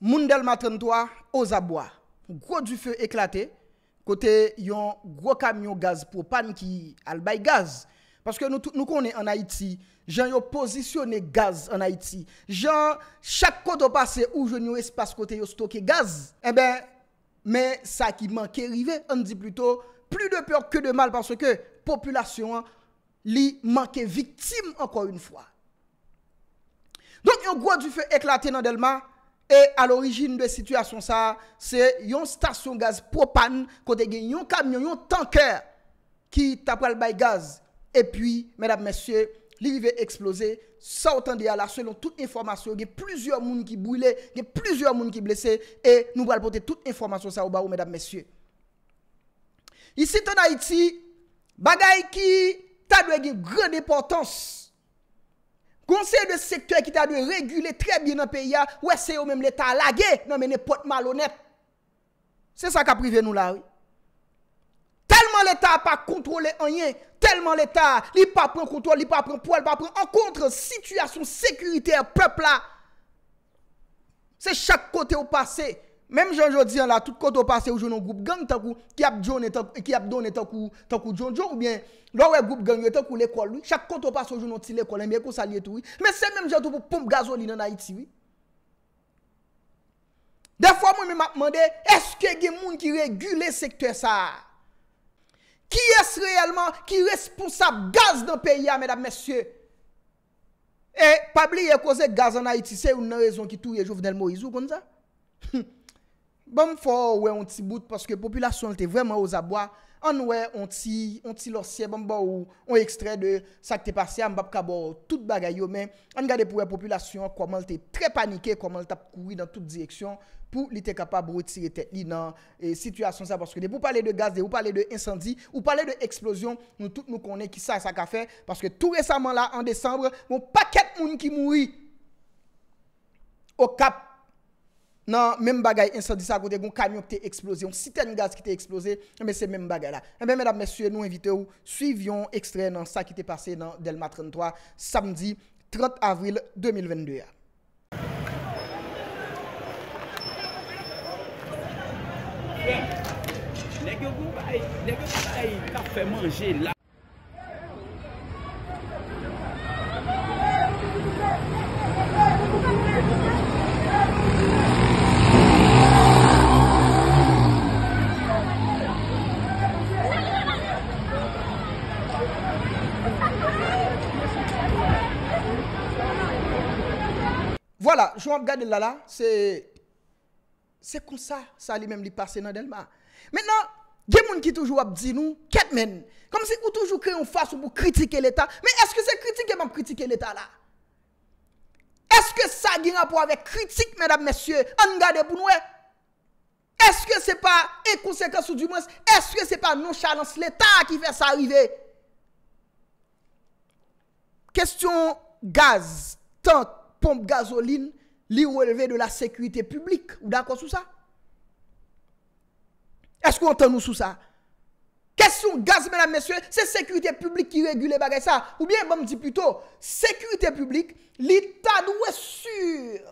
Moun del maten toa, o zabwa. Gwo du fe eklate, kote yon gwo kamyon gaz pou pan ki albay gaz. Paske nou konen an Haiti, jan yon posisyone gaz an Haiti. Jan chak koto pase ou jan yon espase kote yon stoke gaz. Eben, eh men sa ki manke rive, an di pluto, plu de per ke de mal paske populasyon li manke viktim anko yon fwa. Donk yon gwo du fe eklate nan del ma, E al orijin de situasyon sa, se yon stasyon gaz propan kote gen yon kamyon, yon tanker ki tapal bay gaz. E puis, mèdap mèsyè, li yve eksplose, sa otan di ala, selon tout informasyon, gen plizyon moun ki boule, gen plizyon moun ki blese, e nou balpote tout informasyon sa ou ba ou, mèdap mèsyè. Isi ton Haiti, bagay ki tadwe gen gren deportans. Gon se de sektè ki ta de régulè trè bie nan pè ya, wè se yo mèm l'Etat lage, nan mè ne pot malonef. Se sa ka prive nou la. Telman l'Etat pa kontrole anyen, telman l'Etat li pa pren kontrole, li pa pren poil, pa pren an kontre, situasyon sekurite pep la. Se chak kote ou pasey. Mem janjou diyan la, tout koto pase ou jounon goup gang tenkou ki ap jounen tenkou, tenkou joun, joun ou bien lorwe goup gang yon tenkou l'ekol li. Chak koto pase ou jounon ti l'ekol li, mwen kon sa li etou li. Mwen se menm janjou pou poum gazo li nan Haiti li. De fwa mwen me mapmande, eske gen moun ki regule sektwè sa? Ki es reyelman ki responsab gaz nan peyi ya mwen ap mèsyè? E, eh, pabli ye kose gaz nan Haiti, se ou nan rezon ki tou ye jouvnel moizou kon za? Hmm. Bam fò wè on ti bout, paske populasyon l te vèman o zabwa, an wè on ti lorsye, bam ba ou on ekstrey de sa ki te pasye, an bab ka bo tout bagay yo men, an gade pou wè populasyon, kwa man l te tre panike, kwa man l tap koui dan tout direksyon, pou li te kapab wè ti rete li nan e, situasyon sa, paske de pou pale de gaz, de pou pale de insandi, ou pale de eksplosyon, nou tout mou konen ki sa sa ka fe, paske tout resaman la an desembre, moun paket moun ki moui, o kap, nan menm bagay insadisa gote goun kamyon ki te eksplose, yon siten gaz ki te eksplose, menm se menm bagay la. Menm mèdap mèsyè, nou evite ou, suivyon ekstren nan sa ki te pase nan Delma 33, samdi 30 avril 2022. Jou ap gade lala Se kon sa Sa li mem li pase nan delman Menan, gen moun ki toujou ap di nou Ket men, kon se ou toujou kre yon fasyon Pou kritike l'Etat Men eske se kritike man kritike l'Etat la Eske sa gen ap wave kritik Men ap mesye An gade pou nou e Eske se pa ek konsekansou di mwens Eske se pa non chalans l'Etat ki fè sa arrive Kestyon gaz Tant pompe gazoline li ou e leve de la sekurite publik. Ou d'akon sou sa? Eskou anton nou sou sa? Kèstou gaz menam mesye, se sekurite publik ki regule bagay sa? Ou bien bom di pluto, sekurite publik li tan ou e sur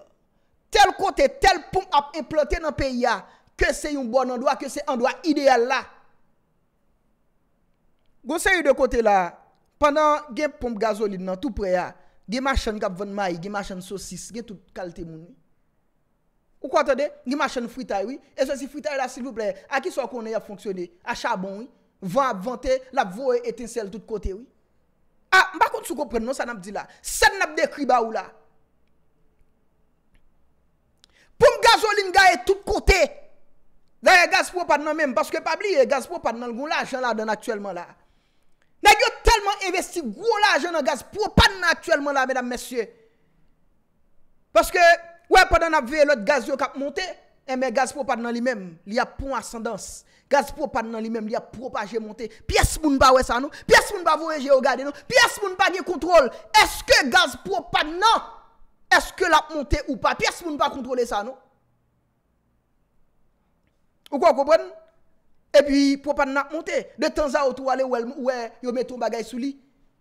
tel kote, tel pompe ap implote nan peyi ya, kè se yon bon an doa, kè se an doa ideal la? Gon se yon de kote la, panan gen pompe gazoline nan tou preya, Gye machan gap ven may, gye machan sosis, gye tout kalte moun. Ou kwa te de? Gye machan fritay, oui. E se si fritay la, sil pouple, a ki so akone ya fonksyon de? A chabon, oui. Van ap vante, la vowe etensel tout kote, oui. Ah, a, mba kont sou ko pren non sa nan ap di la. Sen nan ap dekri ba ou la. Poum gazolin ga e tout kote. La e gaz pou pat nan men, paske pa bli e gaz pou pat nan lgou la, jan la dan atyelman la. Nè gyo telman investi gwo la aje nan gazpropan nan aktuelman la, mèdam, mèsyè. Paske, wè, padan ap ve lòt gazyo kap monte, e eh, mè gazpropan nan li mèm, li ap pon ascendans. Gazpropan nan li mèm, li ap propaje monte. Pi as moun ba wè sa nou? Pi as moun ba vou eje o gade nou? Pi as moun ba gye kontrol? Eske gazpropan nan? Eske la monte ou pa? Pi as moun ba kontrole sa nou? Ou kwa koupwen nou? E pi propad nan ap monte, de tanza ou tou wale ou e yo meton bagay sou li.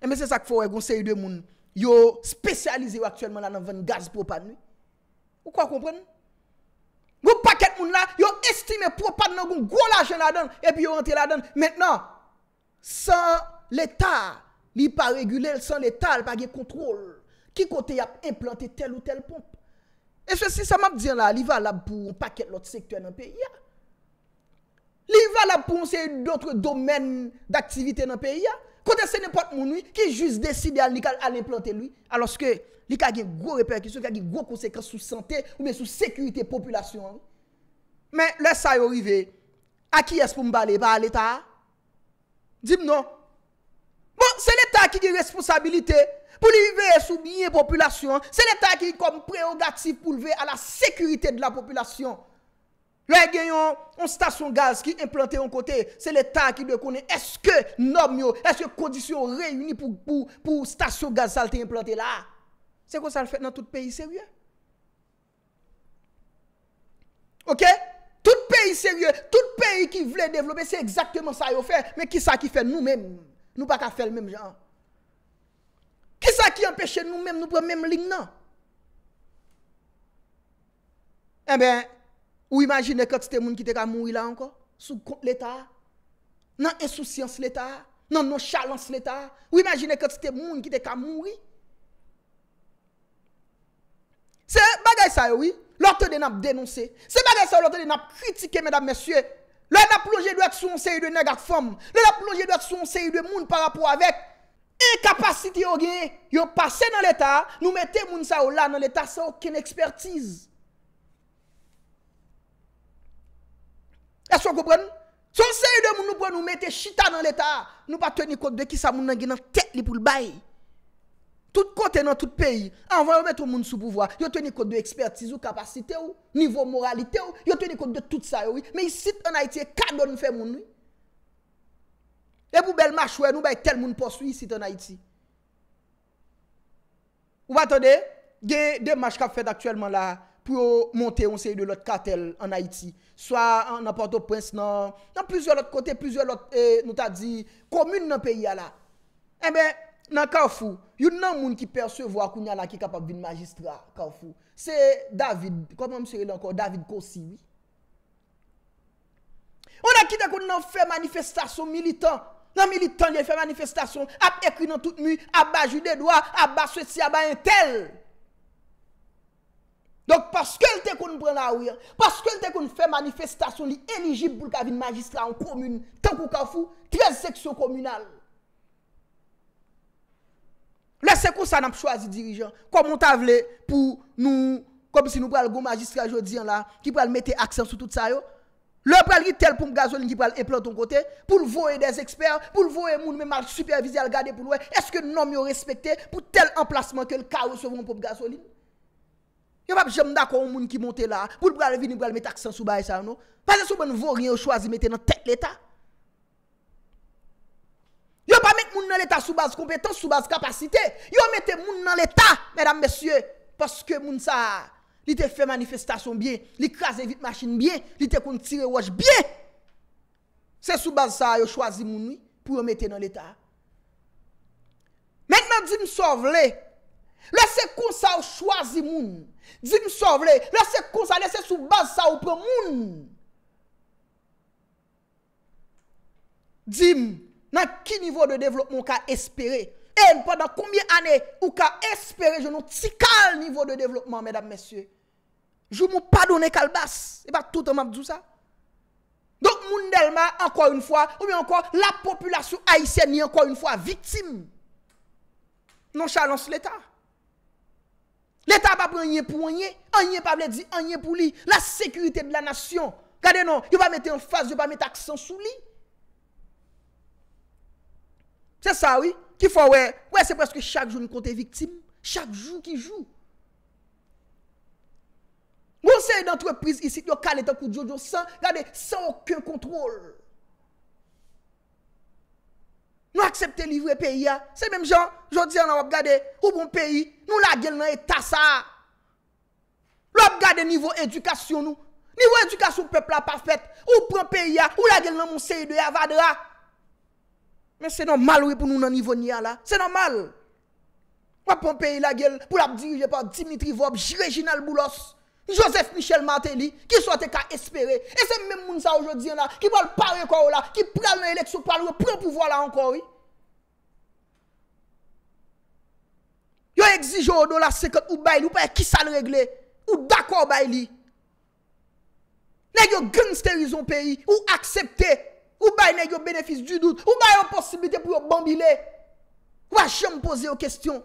E me se sak fowè goun se yu de moun, yo spesyalize yo aktuelman nan nan ven gaz propad ni. Ou kwa kompren? Goun paket moun nan, yo estime propad nan goun gwo la jen la dan, e pi yo rente la dan. Mèt nan, san l'Etat, li pa regulel, san l'Etat, li pa ge kontrol, ki kote yap implante tel ou tel pomp. E se si sa map diyan la, li va la pou paket lot sektuen nan pe, ya. Li va la pounse yon dotre domen d'aktivite nan peyi ya? Kote se ne pot mounou ki juz deside al li kal al implante lui? Aloske li ka ge gro reperkusyon, ka ge gro konsekran sou sante ou me sou sekurite populasyon. Men, lè sa yo rive, a ki es pou mbale? Ba al etat? Dib non. Bon, se l'etat ki de responsabilite, pou li ve sou miye populasyon, se l'etat ki kom preogatif pou leve a la sekurite de la populasyon. Lè gen yon stasyon gaz ki implante yon kote, se le tan ki dè konen, eske nom yo, eske kondisyon reyouni pou stasyon gaz salte implante la? Se kon sa l fè nan tout peyi serye? Ok? Tout peyi serye, tout peyi ki vle devlope, se ekzakteman sa yo fè, men ki sa ki fè nou men? Nou pa ka fè l menm jan? Ki sa ki empèche nou men nou pre menm ling nan? E ben, Ou imajine ket se te moun ki te ka moun la anko? Sou kont l'Etat? Nan esousyans l'Etat? Nan nonchalans l'Etat? Ou imajine ket se te moun ki te ka moun? Se bagay sa e wii, lorto de nan denonsi, se bagay sa lorto de nan pwitike, men ap mesye, lor nan ploje dwek sou moun se yu de negat fom, lor nan ploje dwek sou moun se yu de moun parapou avek e kapasiti yo gen, yo pase nan l'Etat, nou me te moun sa ou la nan l'Etat sa ou ken ekspertiz. Son se yi de moun nou pre nou mette chita nan l'Etat Nou pa tweni kote de ki sa moun nan genan tek li pou l'bay Tout kote nan tout peyi An vwa yon mette moun sou pou vwa Yon tweni kote de ekspertise ou kapasite ou Nivou moralite ou Yon tweni kote de tout sa ou Me yi sit an Haiti e kado nou fe moun E pou bel mash wè nou bay tel moun poswi yi sit an Haiti Ou batode Dey mash kap fed aktuelman la pou yon montè yon sèri de lòt kartèl an Haïti swa nan Port-au-Prince nan nan plizèr lòt kote, plizèr lòt nou ta di komyoun nan peyi a la ebe nan Kaoufou yon nan moun ki persevwa koun yon nan ki kapab bin magistra Kaoufou sè David koman msèri lònkò, David Kossi ou nan ki te koun nan fè manifestasyon militan nan militan yon fè manifestasyon ap ekri nan tout mou ap ba Joude Edouard ap ba Souessi, ap ba Intel Donk paske lte kon nou pren la ouye, paske lte kon nou fe manifestasyon li elijib pou lkavine magistra an komune, tankou kafou, 13 seksyon komunal. Lese kon san ap chwazi dirijan, komon ta vle pou nou, kom si nou pral goun magistra jodiyan la, ki pral mette aksan sou tout sa yo, lop pral ri tel poum gazolin ki pral eplan ton kote, pou lvoe des ekspert, pou lvoe moun menman supervizyal gade pou lwe, eske nou nan myo respekte pou tel emplasman ke lkavou se voun poum gazolin? Yo pa pje mda kon moun ki monte la, pou l brale vin, l brale met aksan sou baye chan nou. Pase sou ben vò rin yo chwazi mette nan tèt l'Etat. Yo pa mette moun nan l'Etat soubaz kompetans, soubaz kapasite. Yo mette moun nan l'Etat, mesdame mesye, poske moun sa, li te fè manifestasyon biye, li krasè vit machin biye, li te kon tire waj biye. Se soubaz sa yo chwazi moun mi, pou yo mette nan l'Etat. Mèk nan di msov lè, Lese kon sa ou chwazi moun. Dim sovle. Lese kon sa lese sou bas sa ou pou moun. Dim nan ki nivou de devlopman ou ka espere. En, pandan koumye ane ou ka espere. Je nou tikal nivou de devlopman, mèdame, mèsye. Jou mou padone kalbas. E ba touta mabdou sa. Donk moun delman, anko yon fwa, ou mè anko la populasyon aisyen yon anko yon fwa, vitim nan chalons l'Etat. L'Etat pa prenyen pou renyen, renyen pa prenyen di renyen pou li. La sekurite de la nasyon. Gade nan, yo pa mette yon fase, yo pa mette aksyon sou li. Se sa wè, ki fwa wè, wè se preske chak jouni kontè viktim, chak joun ki joun. Mwen se yon antrepriz isi, yo kal etan kou Djo Djo san, gade san okyon kontrol. Nou aksepte livre peyi a, se menm jan, jodi an nan wap gade, ou bon peyi, nou la gel nan etasa a. Wap gade nivou edukasyon nou, nivou edukasyon ou pepla pafet, ou pron peyi a, ou la gel nan monseri de avade a. Men se nan mal we pou nou nan nivou ni a la, se nan mal. Wap pron peyi la gel pou la dirije pa Dimitri Vobj, Reginald Boulos. Joseph Michel Manté li, ki sou a te ka espere, e se mèm moun sa oujou diyen la, ki bol pare kwa ou la, ki pral nan elek sou pral, ou pral pouvo la ankor li. Yo exijou do la sekot ou bay li, ou paye ki sa le regle, ou dakwa ou bay li. Nè yo gangsterizon peyi, ou aksepte, ou baye nè yo benefis du dout, ou baye yon posibite pou yo bambile, waj jèm pose yo kestyon.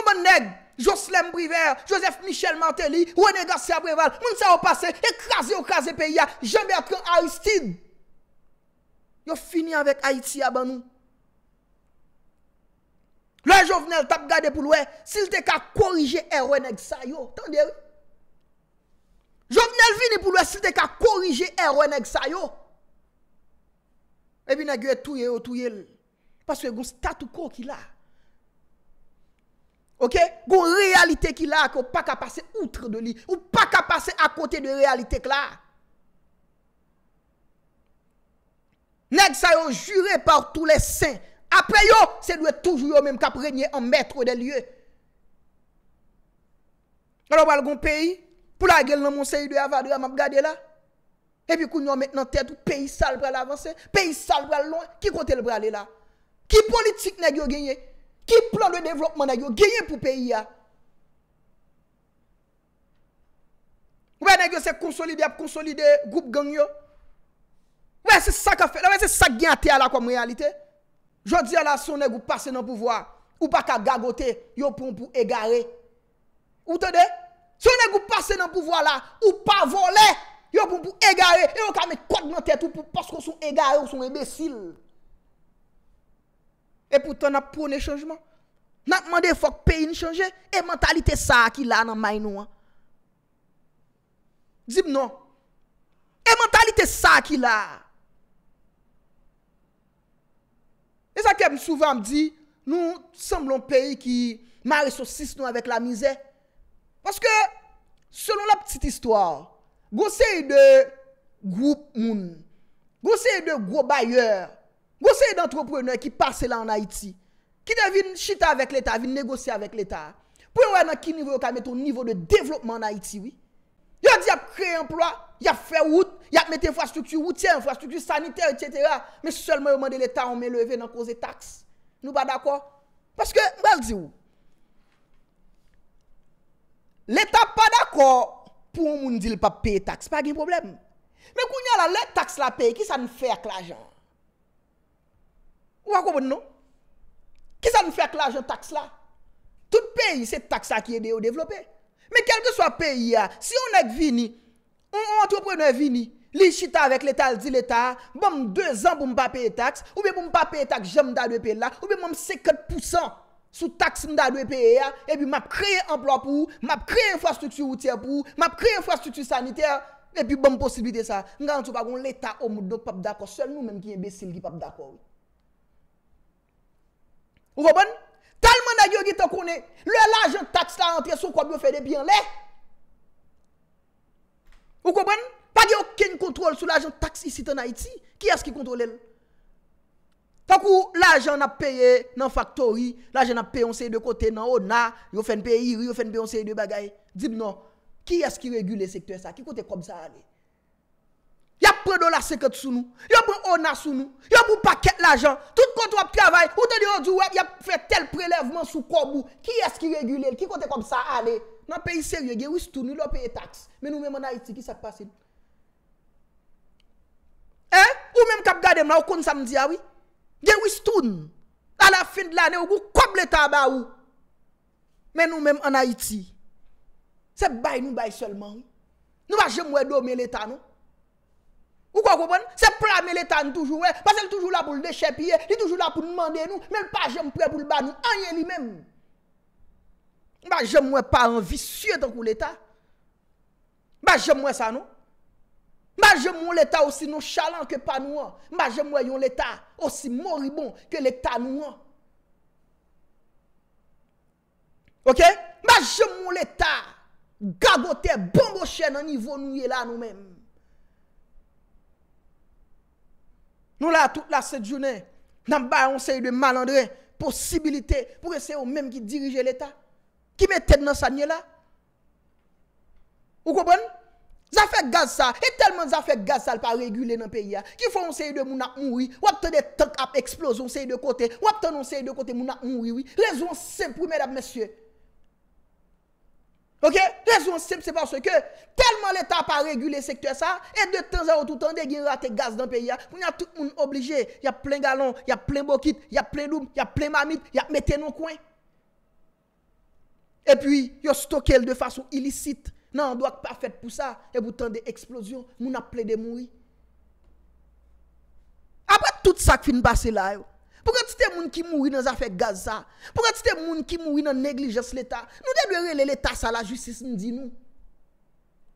Oman nèg, Joslem Briver, Joseph Michel Mantelli René Garcia Breval Moun sa ou pase, ekraze ou kraze pe ya Jean-Bertrand Aristide Yo fini avèk Haiti abanou La jovenel tap gade pou lwe Sil te ka korije erwen ek sa yo Tan biè wè Jovenel vini pou lwe Sil te ka korije erwen ek sa yo E binagwe touye ou oh, touye Paswe goun statou kou ki la Ok, goun realite ki la, ki ou pa ka pase outre de li, ou pa ka pase akote de realite ki la. Neg sa yon jure par tou les sen, apre yo, se dwe tou jure yo menm kap renyen an metre de liye. Ano wal goun peyi, pou la gel nan monsen yon avadre, mab gade la, epi koun yon met nan tet, ou peyi sal pral avanse, peyi sal pral lon, ki kote l brale la? Ki politik neg yo genye? Ki plan de devlopman nan yo genye pou peyi ya? Ouè nan yo se konsolide ap konsolide goup gang yo? Ouè se sa ka fe? Ouè se sa gen ate ala kwa moun realite? Jou di ala son nan yo pase nan pouvoa Ou pa ka gagote Yo pou mpou e gare Ou te de? Son nan yo pase nan pouvoa la Ou pa vole Yo pou mpou e gare Yo ka me kod nan tete Ou pou posko sou e gare ou sou e besil e poutan ap pone chanjman, nan mande fok peyi ni chanje, e mentalite sa ki la nan may nou an. Dizib nou, e mentalite sa ki la. E sa kem souvan mdi, nou semblon peyi ki mare sosis nou avèk la mizè. Paske, selon la ptite istwa, gosey de group moun, gosey de gro bayèr, Gose yon antropreneur ki pase la an Haiti, ki devine chita avèk l'Etat, vine negose avèk l'Etat, pou yon wè nan ki nivou yon ka met yon nivou de devlopman an Haiti, yon di ap kre employ, yon ap fè wout, yon ap mette yon fwa struktu wout, yon fwa struktu saniter, etc. Men se solmè yon mande l'Etat yon mè leve nan kose tax. Nou ba d'akor? Paske, mbèl di wou? L'Etat pa d'akor pou moun di l pa pe tax. Pa gen problem? Men koun yon la let tax la pe, ki sa nou fè ak la Ou akou bon nou? Ki sa nou fèk l'ajon taks la? Tout peyi se taks la ki e deyo devlopè. Me kel de soya peyi ya, si yon ek vini, yon antroprene vini, li chita vek letal di letal, bom 2 an pou m papeye taks, oube pou m papeye taks jem da dwepe la, oube m se 4% sou taks m da dwepe e ya, e bi map kreye emplwa pou, map kreye fwa stiksy woutiè pou, map kreye fwa stiksy saniter, e bi bom posibite sa, m gantou bagon letal ou m dote e pap dako, sel nou men ki e besil ki pap dako ou. Ou koubon, talman a yon gita kounen, lè l'ajen taks la anpye sou kwa byo fè de biyan lè. Ou koubon, pa gen yon ken kontrol sou l'ajen taks isi tan Haiti, ki as ki kontrol el? Fak ou l'ajen na pèye nan factory, l'ajen na pè yon sèy de kote nan ONA, yon fèn pè yiri, yon fèn pè yon sèy de bagay. Dib nou, ki as ki regule sektè sa, ki kote kom sa anè? Ya pre do la seket sou nou, ya pre ona sou nou, ya pre paket la jan, tout kont wap travay, ou te di ou di wè, ya pre tel prelevman sou koubou, ki eski regulel, ki kote kom sa ale, nan pe yi serye, ge wistoun, yi lò pe yi taks, men nou men anayiti ki se passe nou. Eh, ou men kap gade mna wakoun samdia ah wè, ge wistoun, ala fin dlane wou koub leta ba wou, men nou men anayiti, se bay nou bay selman wè, nou wajem wè do men leta nou. Ou kwa kompon, se prame letan toujou e, eh? pas el toujou la pou l'deche piye, li toujou la pou n'mande nou, men pa jem pre pou l'ba nou, anye li men. Ma jem mwen pa anvisye tan kou letan. Ma jem mwen sa nou. Ma jem mwen letan osi nou chalan ke pa nou an. Ma jem mwen yon letan osi moribon ke letan nou an. Ok? Ma jem mwen letan gagote bongo chen nan nivou nou ye la nou men. Nou la tout la set jounen, nan ba yon sey de malandre, posibilite pou ese ou menm ki dirije l'Etat, ki men ten nan sanye la. Ou kopon? Zafek gaz sa, e telman zafek gaz sal pa regule nan peyi ya, ki fwa yon sey de moun a onwi, wap te de tok ap eksploz, yon sey de kote, wap ten yon sey de kote moun a onwi, wap ten yon sey de kote moun a onwi, Ok, dezen sèm, sèm sèp anseke, pelman l'Etat pa regule sektuè sa, e de tanzan ou toutan de gen rate gaz nan peyi an, moun ya tout moun oblige, ya plen galon, ya plen bokit, ya plen loum, ya plen mamit, ya meten ou kwen. E pi, yo stokel de fason ilisit, nan an doak pa fet pou sa, e boutan de eksplosyon, moun aple de moun ri. Apre tout sa kfin basè la yo, Poukè ti te moun ki moun nan zafè gaz sa? Poukè ti te moun ki moun nan neglijes l'Etat? Nou den wè lè l'Etat sa la justice mdi nou?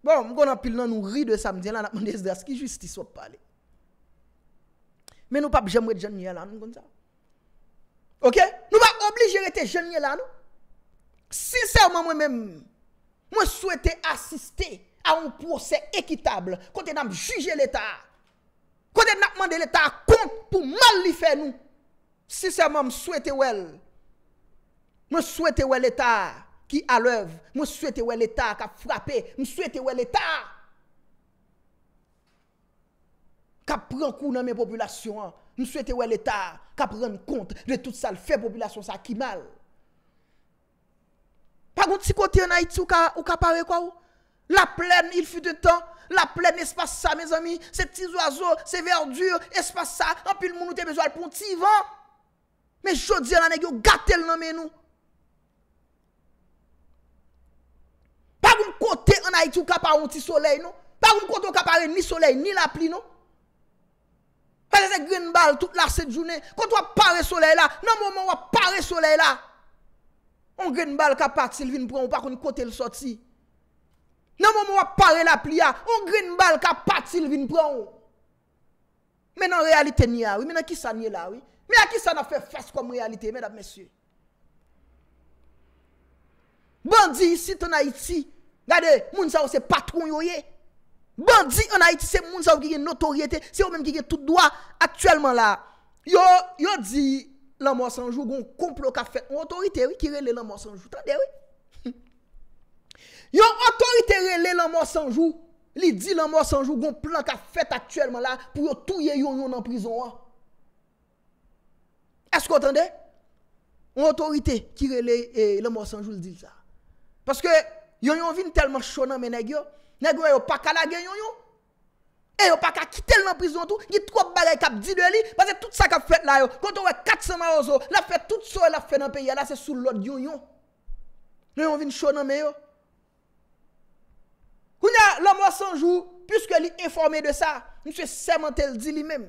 Bon, mwen kon apil nan nou ri de samdi, nan ap mwen de zda ski justice wop pale. Men nou pap jemwe jen nye lan mwen kon sa? Ok? Nou ba oblige rete jen nye lan nou? Sincerman mwen mwen, mwen souwete asiste a un proses ekitable kote nan mwen juje l'Etat. Kote nan mwen de l'Etat kont pou mal li fe nou. Si seman m souwete wèl, m souwete wèl etat ki alèv, m souwete wèl etat kap frapè, m souwete wèl etat kap pran kou nan mè populasyon, m souwete wèl etat kap pran kont de tout sa l fè populasyon sa ki mal. Pa goun ti kote yon a iti w ka pare kwa ou? La plèn il fü de tan, la plèn espase sa mè zami, se ti zoazo, se ver dure, espase sa, an pi l moun ou te bezwal pou ti yvan. men jodi ane gyo gatel nan men nou. Par un kote anay ti ou kaparon ti soley nou, par un kote non? ou kapare ni soley ni la pli nou. Par ese green ball tout la set jounen, kont wap pare soley la, nan moun moun wap pare soley la, un green ball kapat silvin pran ou pakoun kote l soti. Nan moun moun wap pare la pli ya, un green ball kapat silvin pran ou. Men an realite ni ya wii, men an ki sa ni ya la wii, Me a ki sa na fe fes kom realite, mèdap mèsyè? Bandi isi ton Haiti, gade, moun sa ou se patron yo ye, bandi an Haiti se moun sa ou ki ge notoriété, se yo mèm ki ge tout doa, aktuelman la, yo di lanmò sanjou goun kouplo ka fèt, yon otorité wè ki rele lanmò sanjou, ta de wè? Yon otorité rele lanmò sanjou, li di lanmò sanjou goun plan ka fèt aktuelman la, pou yo touye yon yon nan prizon wè. Esko otende? Ou otorite kire eh, le lèmò sanjou l'dil sa? Paske yon yon vin telman chonan me negyo, negyo yon pakalage yon yon? E yon pakal ki telman prison tou, yi trok bagay kap di de li, basè tout sa kap fèt la yo, kontou wè katsama yo zo, la fèt tout sa wè la fèt nan peyi, ala se sou lòd yon yon. Lèmò vin chonan me yo? Ou nè lèmò sanjou, püske li informe de sa, msè seman tel di li mèm,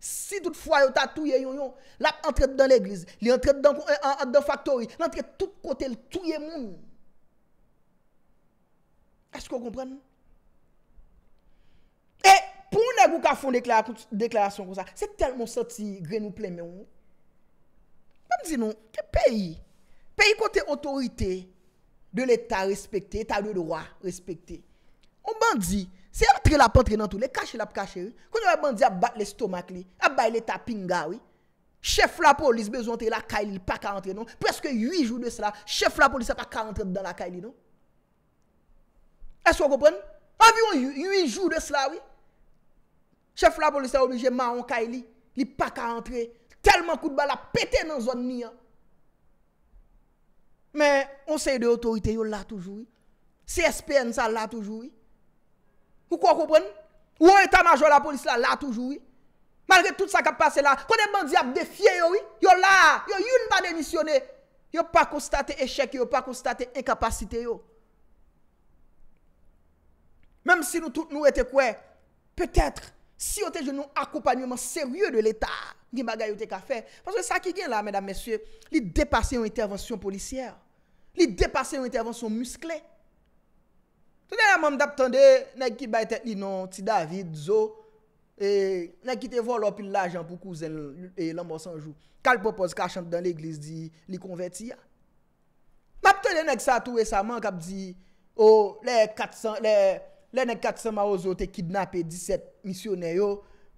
Si tout fwa yo ta touye yon yon, la entrede dan l'eglize, li entrede dan factory, l'entrede tout kote l touye moun. A chko kompren nou? E pou nè gou ka foun deklarasyon kon sa, se tel moun soti grenou plemen wou. Mwen di nou, ki peyi, peyi kote otorite de l'eta respekte, eta de l'wa respekte. Mwen di nou. Se yon tre la pa tre nan tou, le kache la pa kache yon. Koun yon e bandi a bat le stomak li, a bay le tapinga, oui. Chef la polis bezon te la kay li, li pa ka entre, non? Preske 8 jou de s'la, chef la polis a pa ka entre nan la kay li, non? E s'ko koupen? Avion 8 jou de s'la, oui. Chef la polis a ouli jema an kay li, li pa ka entre. Telman kout bala pete nan zon ni, ya. Men, on se de otorite yo la toujou, oui. Se espène sa la toujou, oui. Ou kwa koupren? Ou ou etat majo la polis la, la toujou, oui? Malre tout sa kapase la, konenman diap defye yo, oui? Yo la, yo yon nan emisyone, yo pa konstate echeke, yo pa konstate enkapasite yo. Mem si nou tout nou ete kwe, petetre si yo te jenou akoupanyouman seryou de l'etat, di magayote ka fe, panse sa ki gen la, menam mesye, li depase yon intervensyon polisyer, li depase yon intervensyon muskle, li depase yon intervensyon polisyer, Tote la mam dap tonde, nek ki bay tete li non ti David zo, nek ki te volopil la jan pou kouzen lombos anjou, kal propos ka chante dan l'eglis di li konverti ya. Map tonde nek sa tou esaman kap di, le nek 400 ma ou zo te kidnap e 17 misyoner yo,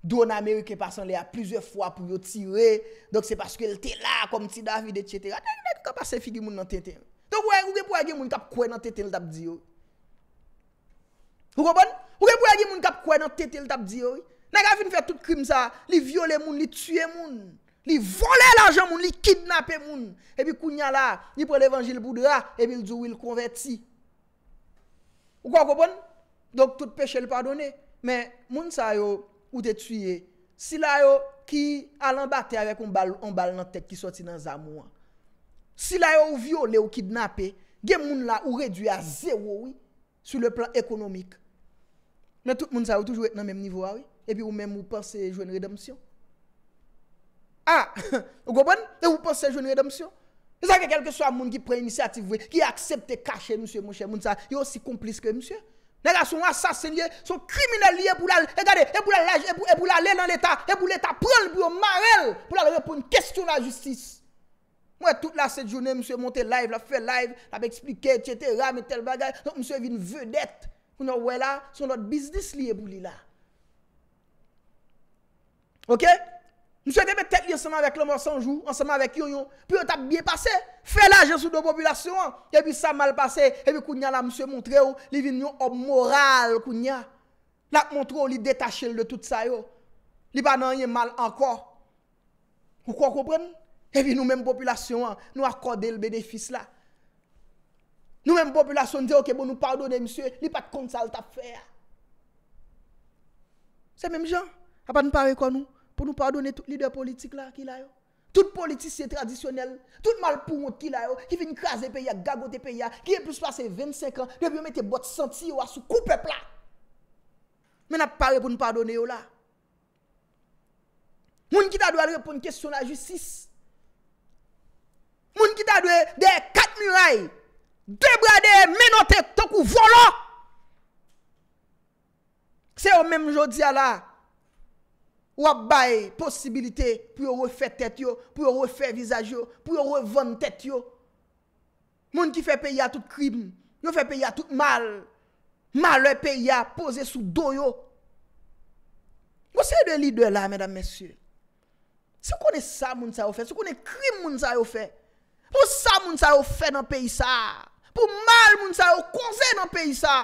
do nan Amerike pasan li a plyze fwa pou yo tire, dok se paske lte la kom ti David etche te, nek ka pase figi moun nan tete yo. Dok wè, wè, wè, wè, wè, moun tap kwen nan tete yo dap di yo. Ou kwa bon? Ou ke pou ya gen moun kap kwa nan tete l tap diyo? Nan ka fin fè tout krim sa, li viole moun, li tue moun, li vole l anjan moun, li kidnape moun. Ebi kounya la, li prel evanjil boudra, ebi l djou il konverti. Ou kwa kon bon? Donk tout peche l pardonne, men moun sa yo ou te tuye. Si la yo ki alan bate avek un bal nan tek ki soti nan zamouan. Si la yo ou viole ou kidnape, gen moun la ou redwe a zewo oui sou le plan ekonomik. Moun sa ou toujou ah et nan mèm nivou a wè, e pi ou mèm ou panse joun redomsyon. A, ah! ou gobon, e ou panse joun redomsyon. E sa ke kelke sa moun ki pre inisiativ wè, ki aksepte kache moun se moun se moun sa, yo si komplis ke moun se. Nè la sou asasenye, sou kriminalye pou la, e gade, e pou la laje, e pou la lè nan l'état, e pou l'état, prôn l'bou yon marelle, pou la lè pou n'kestyon la justice. Moun a tout la sete jounè, moun se monte live, la fè live, la m'explike, Koun yo wè la, son lot bizdis liye bou li la. Ok? Mwen se tepe tet li anseman vek loman sanjou, anseman vek yon yon, pi yon tap biye pase, fe la jen sou do populasyon an, e pi sa mal pase, e pi koun ya la mwen se montre ou, oh, li vin yon ob moral koun ya. La mwen tro oh, li detache l de tout sa yo. Li banan yon mal ankor. Kou kwa koupren? E vi nou menm populasyon an, nou akode l benefis la. Nou menm populasyon di yo ke bon nou pardone msye, li pat kont sal tap fè ya. Se menm jan, apan nou pare kon nou, pou nou pardone tout lide politik la ki la yo. Tout politisye tradisyonel, tout malpoumout ki la yo, ki fin kras de pe ya, gagote pe ya, ki yon e plus pase 25 an, yon fin mette bot senti yo asou, koupè plat. Men ap pare pou nou pardone yo la. Moun ki ta dwe al repon kestyon la jutsis. Moun ki ta dwe de kat mirayi. Dwe brade menote tok ou volo. Kse yo menm jo diya la. Wabay posibilite pou yo refe tet yo. Pou yo refe vizaj yo. Pou yo revon tet yo. Moun ki fe peya tout krim. Yo fe peya tout mal. Malwe peya pose sou do yo. Gose de li de la medan mesye. Se konen sa moun sa yo fe. Se konen krim moun sa yo fe. O sa moun sa yo fe nan peyi sa. Ou mal moun sa yo konze nan peyi sa.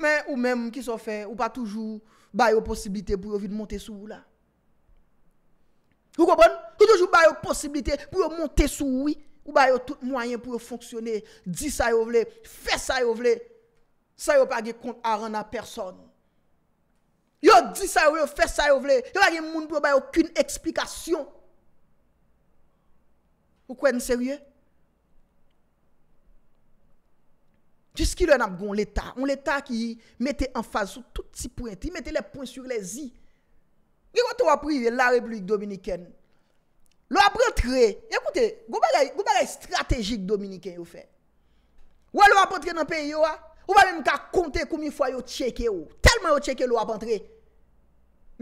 Men ou men moun ki so fe, ou pa toujou bayo posibilite pou yo vide monte sou wou la. Ou kopon? Ou toujou bayo posibilite pou yo monte sou wou. Ou bayo tout mouayen pou yo fonksyone, di sa yo vle, fe sa yo vle. Sa yo pa ge kont aran nan person. Yo di sa yo vle, fe sa yo vle. Yo pa ge moun pou yo bayo akoun eksplikasyon. Ou kwen se wye? Jiski lè nan gon l'Etat. On l'Etat ki mette an faz sou tout si pointe. Ti mette lè pointe sur lè zi. Gekote wap prive la Republik Dominikèn. Lò ap rentre. Ekoute, goube lè strategik Dominikèn yo fè. Wè lò ap rentre nan peyi yo a. Wè mè mè ka kontè koumi fwa yo tchèke yo. Telman yo tchèke lò ap rentre.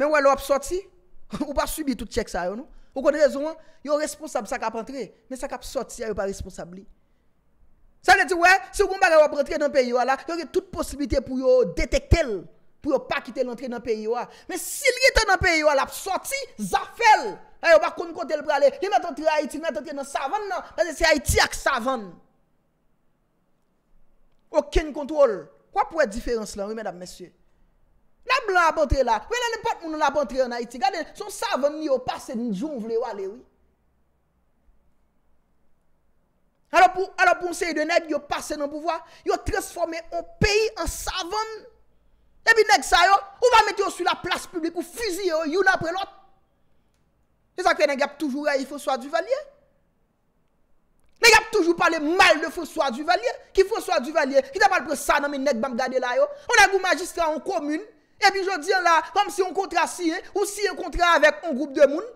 Mè wè lò ap sot si. Wè pa subi tout tchèk sa yo nou. Wè kon rezon yo responsab sa kap rentre. Mè sa kap sot si yo pa responsab li. San eti, wè, se ou kon baga wap rentre nan peyiwa la, yor e tout posibite pou yo detekte l, pou yo pa kite l rentre nan peyiwa. Men si l rete nan peyiwa la, soti, zafel. Ayo bak kon kontel prale, li met rentre Haiti, li met rentre nan Savan, nan. Mwen se Haiti ak Savan. Okin kontrol. Kwa pou e diferans lan, wè, mèdame, mèsyè? La blan ap rentre la, wè, la nipote moun an ap rentre an Haiti. Gade, son Savan ni yo pase njoun vle wale, wè. alo pou, alo pou mseye de neg yo pase nan pouvoi, yo transforme an peyi, an savon, e pi neg sa yo, ou va met yo su la plas publik, ou fuzi yo, yon apre lot, e sakre neg ap toujou rey foswa du valye, neg ap toujou pale mal de foswa du valye, ki foswa du valye, ki ta pale pre sa nan men neg bam gade la yo, ou nan gou magistra an komun, e pi jodien la, poum si yon kontra siye, ou si yon kontra avek an groub de moun,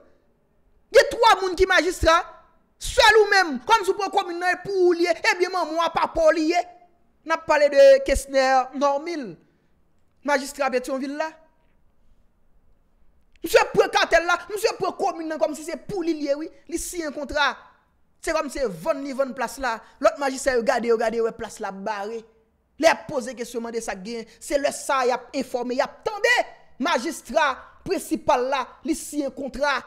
ye 3 moun ki magistra, Swa lou menm, konm sou prekomin nan pou liye, ebyenman eh mwa pa pou liye, nap pale de kesner normil, majistra Betionville la. Mse prekantel la, mse prekomin non, nan, konm si se pou liye, li si yon kontra, se konm se von ni von plas la, lot majistra yon gade, yon gade, yon plas la bare. Le ap pose kesyonman de sa gen, se le sa yap informe, yap tande, majistra precipal la, li si yon kontra.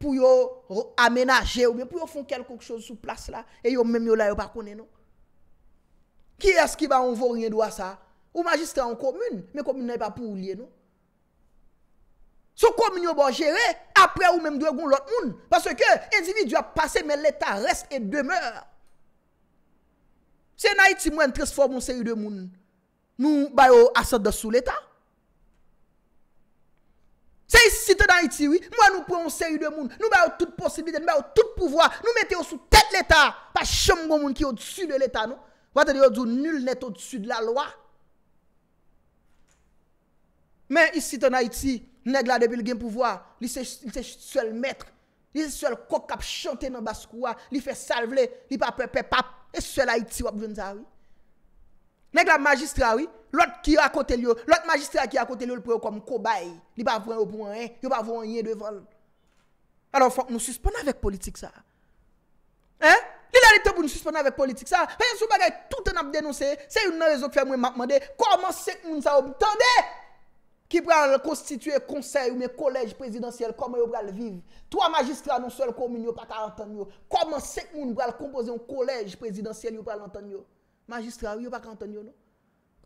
pou yo amenaje ou men, pou yo fon kelkouk chon sou plas la, e yo men yo la yo pa kone nou. Ki es ki ba anvo rinye do a sa? Ou magistran non? bon ou komün, men komün nan yon pa pou ou liye nou. Sou komün yo ba jere, apre ou men dwe goun lot moun, paswe ke individu a pase men l'Etat reste et demeure. Se nan yon ti mwen transformonsen yon de moun, nou bayo asad de sou l'Etat, Se isi te nan iti wi, mwa nou pou anse yu de moun, nou mè yo tout posibilite, nou mè yo tout pouvoi, nou mè te yo sou tèt l'Etat, pa chom goun moun ki yo dsù de l'Etat nou. Wate de yo djou nul net o dsù de la loa. Mè isi te nan iti, nèk la depil gen pouvoi, li se sèl mètre, li se sèl kokap chante nan baskoua, li fè salvele, li papèpèpap, e sèl a iti wap vwenda wou. Mèk la magistra wè, lòt ki akote lyo, lòt magistra ki akote lyo l pou yo kom koubay. Li pa vwen yo pou an en, li pa vwen yo pou an en, li pa vwen yo pou an en. Anon fòk nou susponan vek politik sa. Hè? Li la li tèpou nou susponan vek politik sa. Fè yon sou bagay tout an ap denonsè, se yon nan rezòk fè mwen makman de, kòman sek moun sa wòm tèndè ki pral konstituye konsè yon mè kolèj presidansyèl kòman yo pral viv. Twa magistra nou sòl kominyo pa karantanyo, kòman sek moun pral kompoze yon kolèj presidansyèl Magistral yo pa kanton yo nou.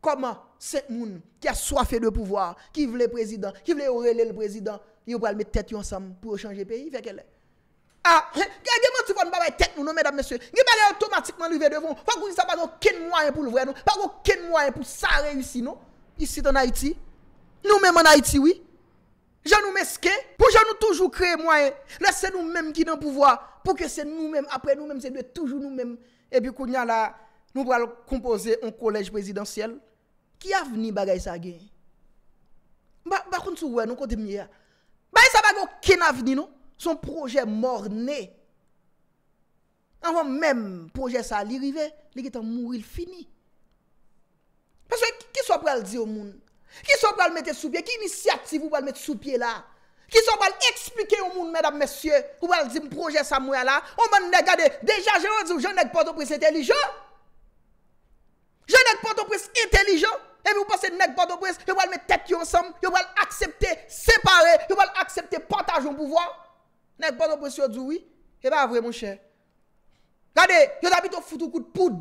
Koman sè moun. Ki a soa fè de pouvoar. Ki vle prezident. Ki vle aurele le prezident. Yo pral me tèt yon sam. Po chanje peyi. Fè ke lè. A. Gè mè tè fòn. Babè tèt nou nou. Mèdame mè sè. Gè bè automatikman lè vè devon. Fòk wè sè pan nou ken mwè pou louvè nou. Pan wè ken mwè pou sa reyousi nou. Yisi ton Haiti. Nou mè mwen Haiti oui. Jè nou meske. Po jè nou toujou kre mwè. Lè sè nou mè Nou pral kompoze yon kolej prezidansyel. Ki avni bagay sa gen? Bakoun sou wè nou kote mye. Bakoun sa bago ken avni nou? Son proje mor ne. Avwa mèm proje sa li rive, li getan mou il fini. Paswe, ki so pral di yon moun? Ki so pral mette sou pie? Ki inisiativ ou pral mette sou pie la? Ki so pral eksplike yon moun, mèdam, mèsyè, ou pral di mou proje sa mou ya la? Ou mèm negade, deja jè ou jè ou jè, neg pote prezidansyel li jò? Je nèk pantopres intelijan, epi ou pase nèk pantopres, yo wèl mè tek yo ansam, yo wèl aksepte separe, yo wèl aksepte pantajon pou vwa, nèk pantopres yo djouwi, e eh ba vremen chè. Gade, yo dapito foutou kout poud.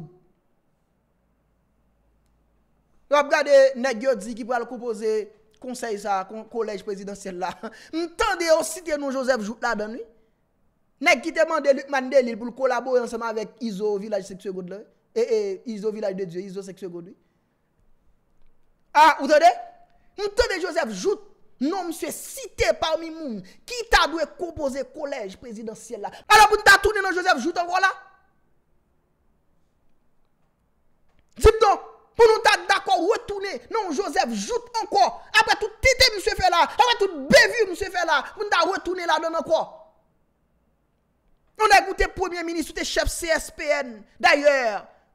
Yo ap gade, nèk Gyozi ki wèl koupose konsey sa, kon kolej presidansyen la. M tande yo site nou Joseph Joutla dan wè. Nèk kite Mandelil pou l kolabor ansam avèk Iso, vilaj sekswe kout lè. E, e, izo vilaj de Diyo, izo seksyo gondou. Ha, ah, ou tade? Mwen tade Joseph jout, non mswe site parmi moun, ki ta dwe kompoze kolej prezidentiel la. Ano mwen ta tourne nan Joseph jout anko la? Zip donk, mwen nou ta dako retourne nan Joseph jout anko. Ape tout tite mswe fe la, ape tout bevi mswe fe la, mwen ta retourne la nan anko. Mwen nou te premier ministre, te chef CSPN, daye,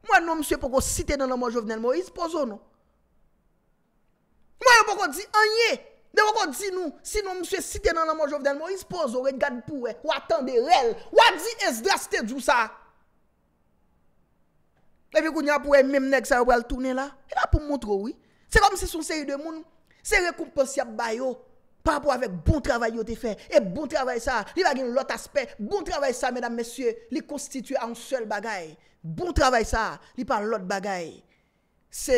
Mwen nou msye pou kon site nan nanman jovnel mwen, ispozo nou. Mwen nou pou kon di anye, de pou kon di nou, si nou msye site nan nanman jovnel mwen, ispozo, rengade pou we, watan de rel, wadi es draste djousa. Levi kou nyapou we, memnek sa yo pral toune la, e la pou mwontroui. Se kom se son seri de moun, se rekuponsi ap bayo, parpo avek bon travay yo te fe, e bon travay sa, li wagen lot aspe, bon travay sa, menam msye, li konstituye an sel bagay. Boutravay sa, li pa lot bagay, se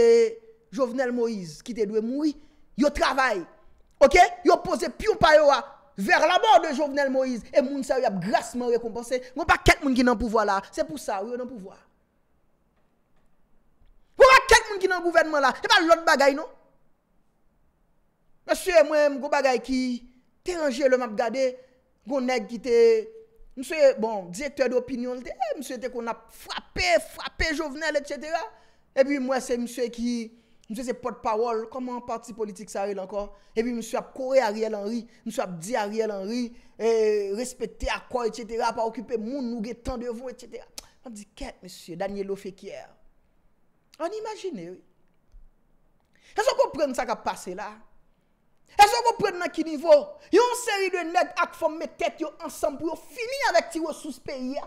Jovenel Moise ki te dwe moui, yo travay, ok, yo pose pi ou pa yo a, ver la bo de Jovenel Moise, e moun sa yap glasman rekompense, yon pa ket moun ki nan pouvo la, se pou sa, yon nan pouvo. Yon pa ket moun ki nan gouvernement la, se pa lot bagay, non? Monsie mwen mwen go bagay ki, tenje le map gade, gon neg ki te... Mse bon, diye te de opinyon, eh, mse te kon ap frape, frape jovenel, etc. E pi mwen se mse ki, mse se potpawol, koman parti politik sa rile ankon. E pi mse ap kore Ariel Henry, mse ap di Ariel Henry, eh, respete akon, etc. pa okipe moun nouge tan devon, etc. An di ket mse, Daniel Ofeke. An imagine, oui. An se kon pren sa ka pase la, E so pou pren nan ki nivou, yon seri dwen neg ak fom metet yo ansambou yo fini anvek ti yo sou speri ya.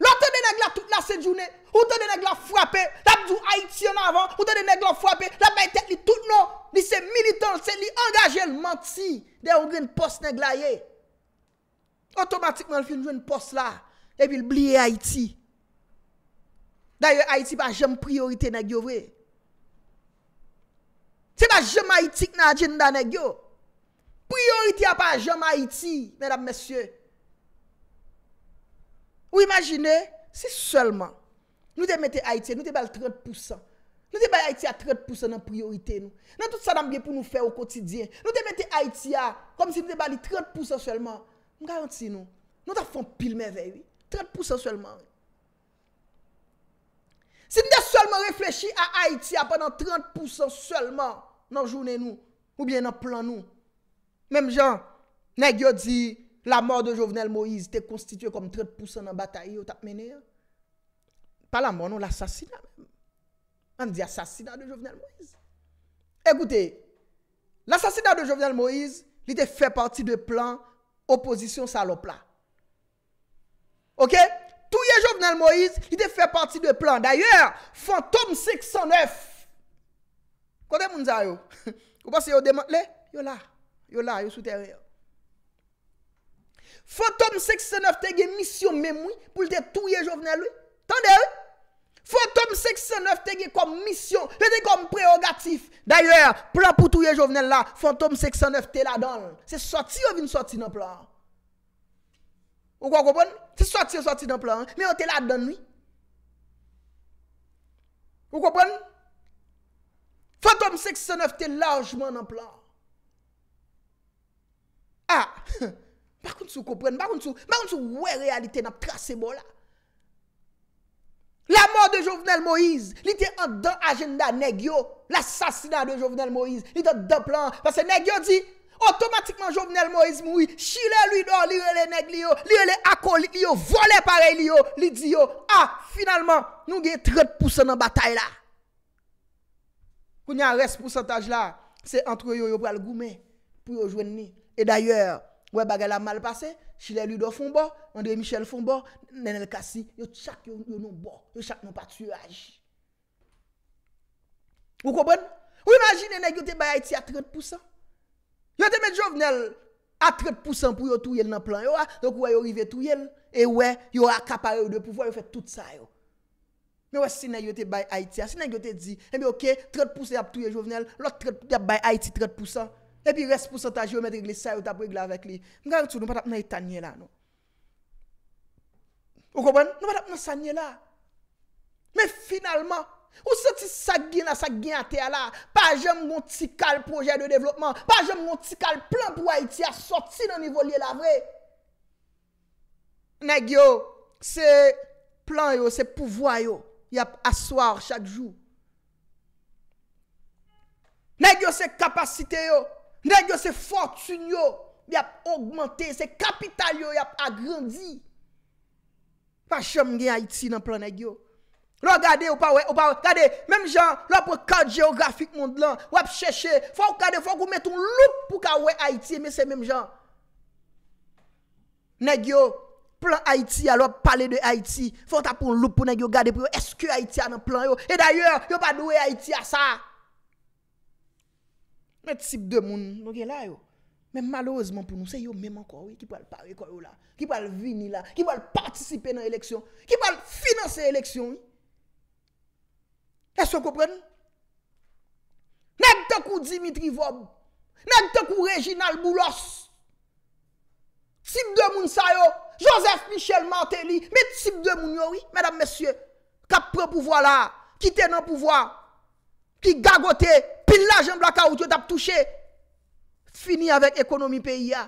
Lote de neg la tout nan se jounen, lote de neg la fwapen, tap zou Haiti yon avan, lote de neg la fwapen, la bay tet li tout nan, li se militan, li se li angaje lman ti de yon green post neg la ye. Otomatikman fin dwen post la, e bil bliye Haiti. Daye Haiti pa jem priorite neg yo vwey. Se ba jom haitik nan jen dan e gyo, priorite a pa jom haiti, mèdame, mèsyè. Ou imagine, se solman, nou de mette haiti, nou de bal 30%, nou de bal haiti a 30% nan priorite nou. Nan tout sa nan bie pou nou fè au kotidien, nou de mette haiti a, kom si nou de bali 30% solman, m garanti nou, nou da fon pil mè vey, 30% solman. Se nou de solman reflechi a haiti a panan 30% solman, nan jounen nou, oubyen nan plan nou. Mem jan, neg yo di, la mor de Jovenel Moïse te konstituye kom 30% nan bataye ou tap mene. Pa la mor non l'assassinat. An di assassinat de Jovenel Moïse. Egouté, l'assassinat de Jovenel Moïse, li te fè parti de plan oposisyon salop la. Ok? Tou ye Jovenel Moïse, li te fè parti de plan. D'ayèr, Fantôme 609 Kote moun zay yo? Yo la, yo la, yo sou teri yo. Fantom 609 tege misyon memoui pou lte touye jovenel yo. Tande yo? Fantom 609 tege kom misyon, lte kom preogatif. Danyer, plan pou touye jovenel la, Fantom 609 te la don. Se soti yo vin soti nan plan. Ou kon konpon? Se soti yo soti nan plan, men yo te la don oui. Ou konpon? Ou konpon? Fantom 69 te lajman nan plan. Ha, bakoun sou koupren, bakoun sou, bakoun sou wè realite nan prase mo la. Bon la mor de Jovenel Moïse, li te an dan agenda neg yo, l'assassinat de Jovenel Moïse, li te an dan plan, pase neg yo di, otomatikman Jovenel Moïse moui, chile lui do, li rele neg li yo, li rele akon li yo, vole pare li yo, li di yo, ha, finalman, nou ge 30% nan batay la. Pou nyan res pousantaj la, se antre yo yo pral goume pou yo jwen ni. E d'ayor, wè bagè la mal pase, Chilè Ludo foun bo, André Michel foun bo, Nenèl Kassi, yo chak yo nou bo, yo non chak nou paturaj. Ou kobon? Ou imajine Nenèl yo te bayay ti a 30%? Yo te met jov Nenèl a 30% pou yo tou yel nan plan yo a, donk wè yo rive tou yel, e wè yo akapare yo de pouvo, yo fè tout sa yo. Mè wè si nè gyo te bay Haitia, si nè gyo te di, mè eh bi ok, 30% ap touye jovenel, lò 30% bay Haitia, 30% Mè bi res pousantaj yo, mè degli sa yo tap regla avèk li, mè gwa yon tou, nou patap nan yon tanye la nou Ou kopwen, nou patap nan sanye la Mè finalman, ou se ti sa gina, sa gina te ala, pa jèm gonti kal proje de devlopman, pa jèm gonti kal plan pou Haitia, soti nan nivoli la vre Nè gyo, se plan yo, se pouvoa yo Y ap aswar chak jou. Nègyo se kapasite yo. Nègyo se fortun yo. Y ap augmente. Se kapital yo y ap agrandi. Fa chom gen Haiti nan plan nègyo. Lo gade ou pa wey. Ou pa wey. Gade. Mem jan. Lo pou kal geografik mond lan. Ou ap cheche. Fou kade. Fou kou met un loup pou ka wey Haiti. Me se mem jan. Nègyo. Plan Haiti a lò pale de Haiti Fanta pou loup pou neg yo gade pou yo Eske Haiti a nan plan yo E daye yo pa nou e Haiti a sa Met sip demoun Mè malo ozman pou nou Se yo mèman kwa ou Ki pou al pare kwa ou la Ki pou al vinila Ki pou al partisipe nan eleksyon Ki pou al finanse eleksyon Eske yo koupren Nèk te kou Dimitri Vob Nèk te kou Reginald Boulos Sip demoun sa yo Joseph Michel Martelly, me tip de mounyo, oui, mèdam mèsyè, kap prè pouvoi la, kite nan pouvoi, ki gagote, pil la jen blaka ou t'yo tap touche, fini avèk ekonomi peyi ya.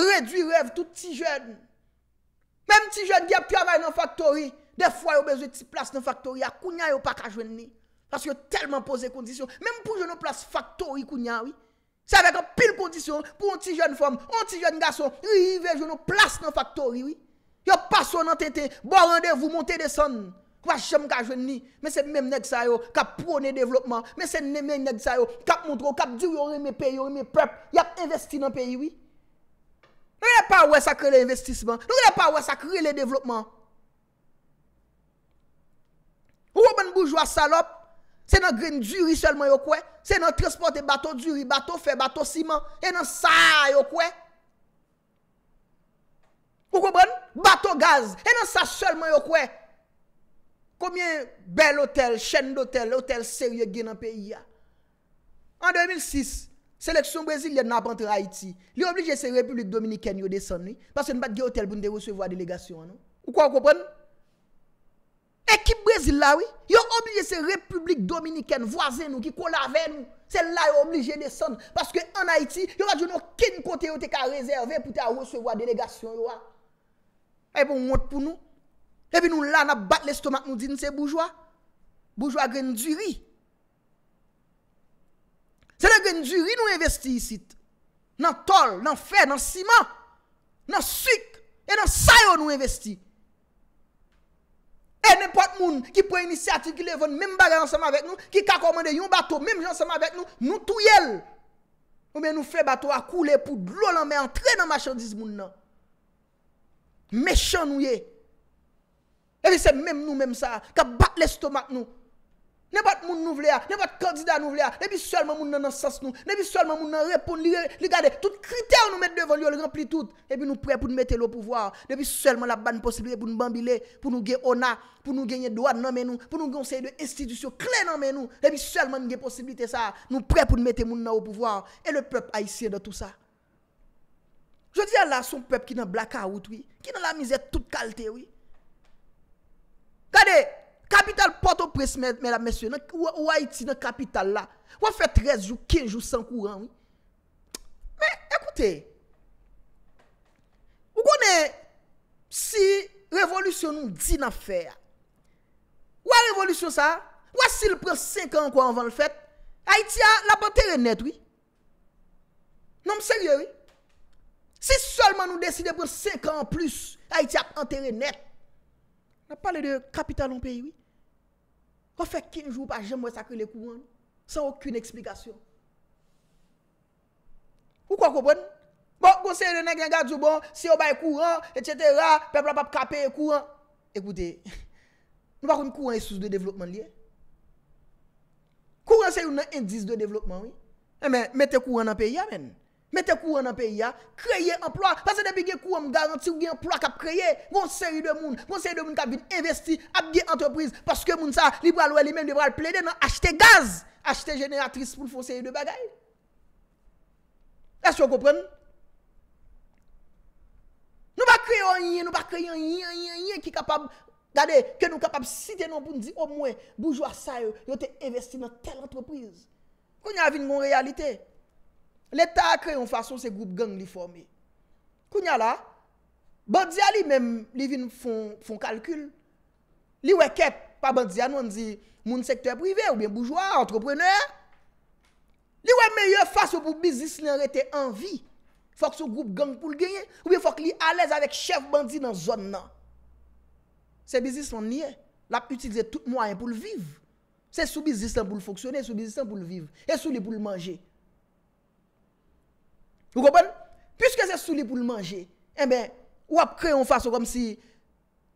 Redwi rev tout ti jen, mèm ti jen, di ap yavay nan faktori, de fwa yo bezwe ti plas nan faktori ya, kounya yo pa ka jwen ni, las yo telman pose kondisyon, mèm pou yo nan plas faktori kounya, oui, Se avek an pil kondisyon pou an ti jen fom, an ti jen gason, yi yi vej yon nou plas nan faktori, wii. Yo pason nan tete, bo rande, vou monte de son, kwa shem ka jen ni, men se men men nek sa yo, kap pwone devlopman, men se men men nek sa yo, kap moun tro, kap djou yon reme pe, yon reme prep, yap investi nan pe, yi wii. Nou yon e pa wè sakre le investisman, nou yon e pa wè sakre le devlopman. Ou wè men boujwa salop, se nan gren djou yon selman yo kwe, Se nan transporte bato djuri, bato fe, bato siman, e nan sa a yo kwe? Ou koubren? Bato gaz, e nan sa solman yo kwe? Koumyen bel hotel, chen d'hotel, hotel serye gen an peyi ya? An 2006, Seleksyon Brésil yon apantra Haiti. Li oblige se Republik Dominikèn yo desan ni, pasen bat gen hotel pou nou de recevo a delegasyon nou. Ou koubren? Ekip brezil la wè, yon oblige se republik dominiken vwazen nou ki kola avè nou. Sè la yon oblige desan. Paske an Haiti, yon va djoun nou ken kote yon te ka rezerve pou te ah? eh, bon, a woswe wwa delegasyon yon wwa. E pou mwot pou nou. E pi nou la nan bat l'estomak nou din se boujwa. Boujwa grenjuri. Sè la grenjuri nou investi yisit. Nan tol, nan fè, nan siman, nan syk, e nan sayo nou investi. E nepoat moun ki pre inisiativ ki levon, menm bagay ansama vek nou, ki kakomande yon bato, menm jansama vek nou, nou tou yel. Ou men nou fe bato akoule pou blou lan, men entre nan machandis moun nan. Mèchan nou ye. E vi se menm nou menm sa, ka bat l'estomak nou. Ne bat moun nou vle a, ne bat kandida nou vle a, ne bi solman moun nan ansas nou, ne bi solman moun nan repoun li gade, tout kriter nou met devan li yo, le rempli tout, e bi nou pre pou nou mette lo pouvoar, ne bi solman la ban posibilite pou nou bambile, pou nou ge ona, pou nou genye doan nan men nou, pou nou gonseye de estidusyo klen nan men nou, ne bi solman nou ge posibilite sa, nou pre pou nou mette moun nan ou pouvoar, e le pep a isye de tout sa. Je di ala son pep ki nan blaka out, ki nan la mizet tout kalte, gade, Kapital poto pres men la mesye, ou a iti nan kapital la. Ou a fet 13 jou, 15 jou, 100 kou ran ou. Men, ekoute. Ou konen, si revolusyon nou di na fè. Ou a revolusyon sa, ou a sil pre 5 an kwa anvan l fèt, a iti a la pote re net ou. Non mseye ou. Si solman nou deside pre 5 an plus, a iti a pote re net. A pale de kapital an peyi ou. Ou fek ki njou pa jem mwen sakri le kouan, san wakoun eksplikasyon. Ou kwa koupon? Bon, kon se yon nan gengan jou bon, se yo baye kouan, etchete ra, pep la pap kape, kouan. Ekoute, nou wakoun kouan yon e souse de devlopman liye. Kouan se yon nan indis de devlopman, oui. E eh men, mette kouan nan peyi, amen. Mette kou an nan peyi ya, kreye emplwa. Pase debi gen kou an m garanti ou gen emplwa kap kreye, moun seri de moun, moun seri de moun kap vin investi ap gen entreprise paske moun sa libra lwa li men devra lple de nan achete gaz, achete jeneratris pou lfon seri de bagay. E se yo kopren? Nou pa kreye an yi, nou pa kreye an yi, an yi, an yi, ki kapab, gade, ki nou kapab siten an pou ndi, o mwen, boujwa sa yo, yo te investi nan tel entreprise. Konye avin moun realite? L'Etat akre yon fason se group gang li formi. Kounya la, bandi a li menm li vin fon kalkul. Li we kep pa bandi a nou anzi moun sektè privè ou bien boujwa, entreprenè. Li we meyè fason pou bizis li anretè anvi. Fok sou group gang pou l genye ou bien fok li alèz avèk chef bandi nan zon nan. Se bizis man nye, l ap utilze tout mwayen pou l viv. Se sou bizis lan pou l foksyone, sou bizis lan pou l viv. E sou li pou l manje. Eh ou kopon? Piske se sou li pou l manje, ebe, wap kre yon fason kom si,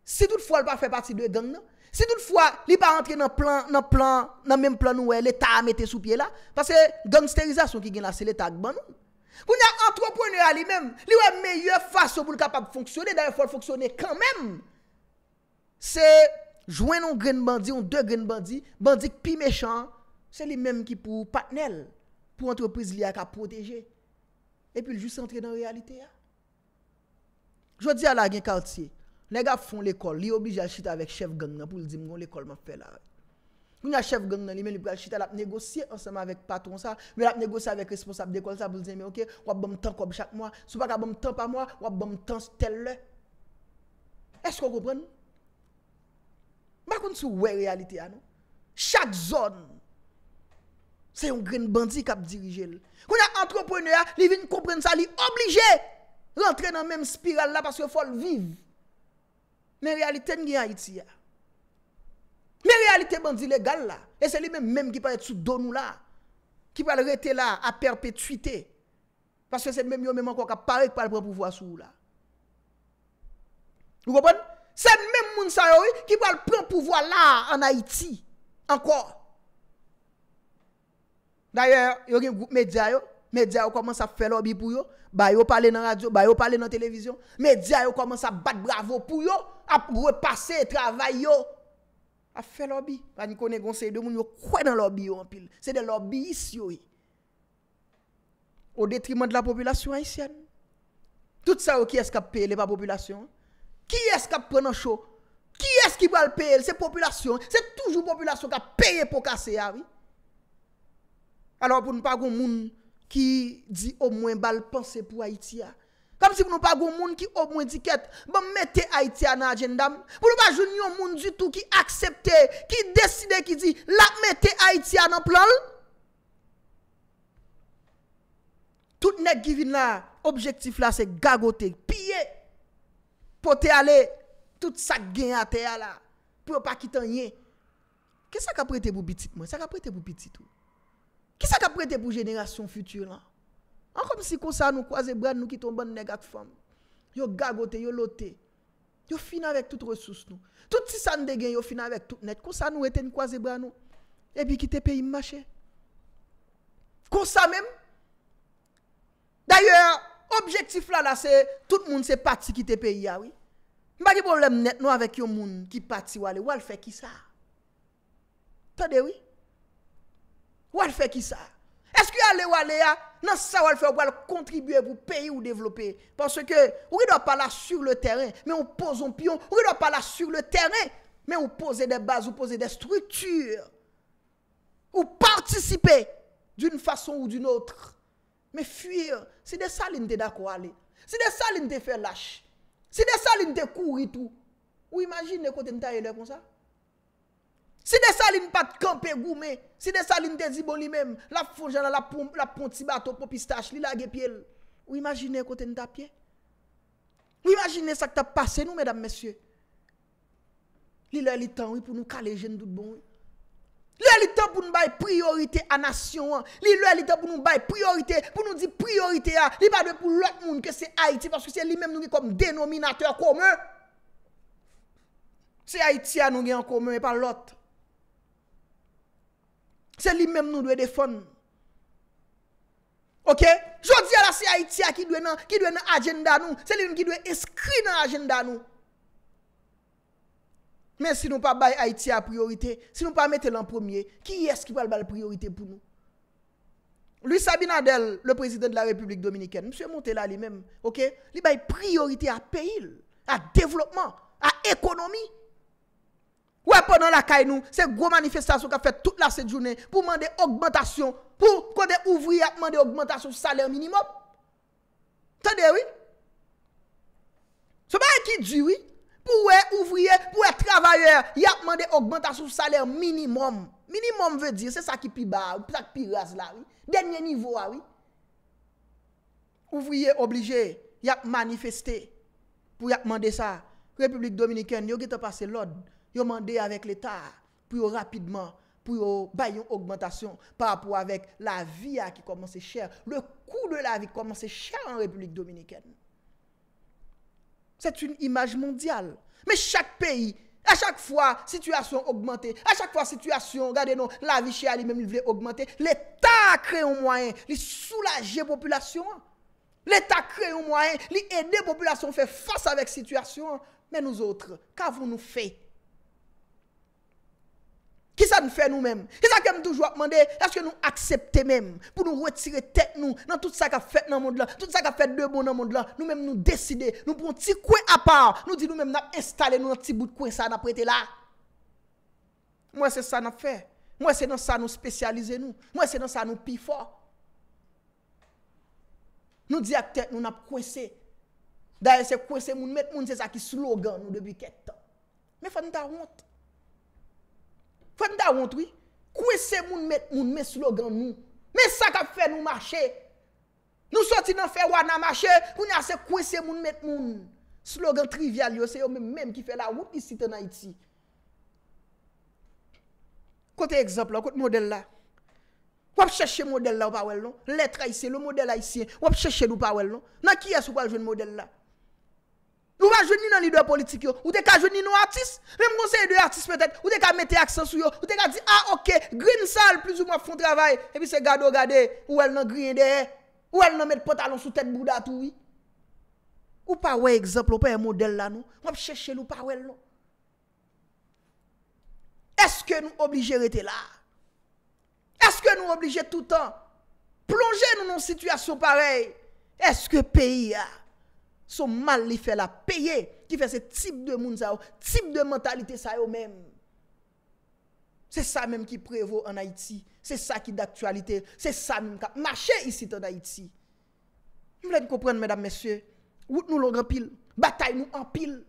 si tout fwa l pa fwe pati de gang nan, si tout fwa li pa rentre nan plan, nan plan, nan menm plan nou we, le ta a mette sou pie la, pase gang sterilizasyon ki gen la se le ta ak ban nou, koun ya antroponye a li menm, li we meyye fason pou l kapap fonksyone, da yon fwa fonksyone kan menm, se, jwen nou gren bandi, ou de gren bandi, bandi ki pi mechan, se li menm ki pou patnel, pou antropiz li a ka proteje. epi l jous entre nan realite ya. Jou di ala gen karti, nega fon l ekol, li obi jal chita avek chev gand nan pou l di mwen l ekol man fe la. Mwen ya chev gand nan li men, li pral chita lap negosye ansama vek patron sa, mwen lap negosye avek responsab dekol sa pou l di mwen, ok, wap bom tan koub chak mwa, sou pa ka bom tan pa mwa, wap bom tan stel le. Esko kou pran? Bakoun sou wey realite ya nou? Chak zon! Se yon gren bandi kap dirije lè. Kou yon entreprenè a, li vin koupren sa, li obligè rentre nan menm spiral la paske fol vive. Men realite nge yon Haiti a. Men realite bandi legal la. E se li menm menm ki pare tsu donou la. Ki pare rete la a perpetuite. Paske se menm yon menm anko ka pare ki pare pre pouvoa sou la. Ou kopon? Se menm menm sa yon ki pare pre pouvoa la an Haiti. Anko. Daya, yon gen mèdia yo, mèdia yo komanse a fè lòbi pou yo, bayo pale nan radio, bayo pale nan televizyon, mèdia yo komanse a bat bravo pou yo, ap wè pase, travay yo, a fè lòbi. Rani konè gonsèy de moun yo kwen nan lòbi yo an pil, se de lòbi yisi yo yi. O detrimen de la populasyon an yisi an. Tout sa yo oh, ki eske ap pele pa populasyon, ki eske ap pren an chou, ki eske ap pel, se populasyon, se toujou populasyon ka pele pou kase yari. Ah, alò pou nou pa goun moun ki di o mwen bal panse pou Haitia. Ah. Kam si pou nou pa goun moun ki o mwen di ket, bon mette Haitia nan jendam. Pou nou pa joun yon moun di tou ki aksepte, ki deside ki di, la mette Haitia nan plan. Tout nek givin la, objektif la se gagote, piye, pote ale, tout sak gen ate ya la, pou yo pa kitan ye. Ke sa ka prete pou bitit mwen? Sa ka prete pou bitit ou? Kisa ka prete pou jenerasyon futur la? An kom si konsa nou kwa ze brad nou ki ton ban negat fom? Yo gagote, yo lote, yo fina vek tout resous nou. Tout ti san degen, yo fina vek tout net. Konsa nou reten kwa ze brad nou? Ebi ki te peyi mbache? Konsa men? D'ayor, objektif la la se, tout moun se pati ki te peyi ya, oui? Mbaki problem net nou avek yo moun ki pati wale, wale fe ki sa? Tade, oui? Ou al fè ki sa? Esk yo ale ou ale a? Nan sa ou al fè ou al kontribuè pou peyi ou devlopè? Pansè ke, ou i dò pala sur le terren, men ou poson pion, ou i dò pala sur le terren, men ou pose de baz, ou pose de strutur, ou partisipè d'un fason ou d'un otre. Men fwir, si de sa li nte dakwa li, si de sa li nte fè lache, si de sa li nte kouri tou, ou imajin de kote nte aile kon sa? Si de sa li nou pat kampe goume, si de sa li nou de zibo li mem, la fonjana, la pontibato, popistache, li la ge pye, ou imagine kote nou ta pye? Ou imagine sa ki ta pase nou, mèdame, mèsyè? Li lè li tan wè pou nou kalejen dout bon wè. Li lè li tan pou nou bay priorite a nasyon wè. Li lè li tan pou nou bay priorite, pou nou di priorite a, li ba dè pou lòt moun ke se Haiti, paske se li mem nou gè kom denominateur komè. Se Haitian nou gè en komè, e pa lòt. Se li menm nou dwe defon. Ok? Jodi ala se Haitia ki dwe nan agenda nou. Se li menm ki dwe eskri nan agenda nou. Men si nou pa bay Haitia priorite, si nou pa mette l'an premier, ki y esk ki bal bal priorite pou nou? Louis Sabin Adel, le prezident de la Republik Dominikene, mswe monte la li menm, ok? Li bay priorite a peyil, a devlopman, a ekonomi. Ouè pou nan la kay nou, se gro manifestasyon ka fè tout la se jounè, pou mande augmentation, pou kote ouvri, yap mande augmentation salè minimum. Tende, oui? Se mè yè ki di, oui? Pou ouè ouvri, pou ouè travayè, yap mande augmentation salè minimum. Minimum vè di, se sa ki pi ba, sa ki pi raz la, oui? Denye nivou, ah, oui? Ouvriye oblige, yap manifesté, pou yap mande sa. Republik Dominikèn, yò ki te pase lòd, Yo ont avec l'État pour rapidement pour bailler une augmentation par rapport avec la vie qui commence cher. Le coût de la vie commence cher en République dominicaine. C'est une image mondiale. Mais chaque pays, à chaque fois, situation augmentée. À chaque fois, situation, regardez non, la vie chère elle même il voulait augmenter. L'État a créé un moyen, il soulager la population. L'État crée un moyen, il aider la population à faire face avec la situation. Mais nous autres, qu'avons-nous fait Ki sa nou fè nou mèm? Ki sa kem toujou apmande? Aske nou aksepte mèm? Pou nou wetire tek nou nan tout sa ka fèt nan moun de lan? Tout sa ka fèt de moun nan moun de lan? Nou mèm nou deside? Nou pou an ti kwen apan? Nou di nou mèm nap installe nou nan ti bout kwen sa nap wete la? Mwen se sa nap fè? Mwen se nan sa nou spesyalize nou? Mwen se nan sa nou pi fò? Nou di ap tek nou nap kwen se? Da yè se kwen se moun met moun se sa ki slogan nou debi ket. Mè fò nou ta wont? Fèm da wont wè, kwen se moun met moun men slogan moun. Men sa kap fè nou marchè. Nou soti nan fè wana marchè, moun ya se kwen se moun met moun. Slogan trivial yo, se yo men mèm ki fè la wup isi te nan iti. Kote ekzempla, kote model la. Wap chèche model la wap awèl non? Letra isi, lo model la isi, wap chèche nou wap awèl non? Nan ki es wap wajwen model la? Ou pa jwenni nan li do politik yo? Ou te ka jwenni nan artist? Mwen mwonsen li do artist pwetet? Ou te ka mette aksan sou yo? Ou te ka di, ah ok, green sal plus ou mwap fon travay? Epi se gado gade, ou el nan green de he? Ou el nan mette potalon sou tet mwou datou? Ou pa wè exemple, ou pa yon model la nou? Mwap chèche lou pa wè lò? Non. Eske nou oblige rete la? Eske nou oblige toutan? Plonje nou nan situasyon parey? Eske peyi ya? Son man li fè la peye Ki fè se tip de moun sa yo Tip de mentalite sa yo men Se sa men ki prevo an Haiti Se sa ki d'aktualite Se sa men ka mache isi ton Haiti Yon mwen kompren mèdam mesye Wout nou long rapil Bata yon empil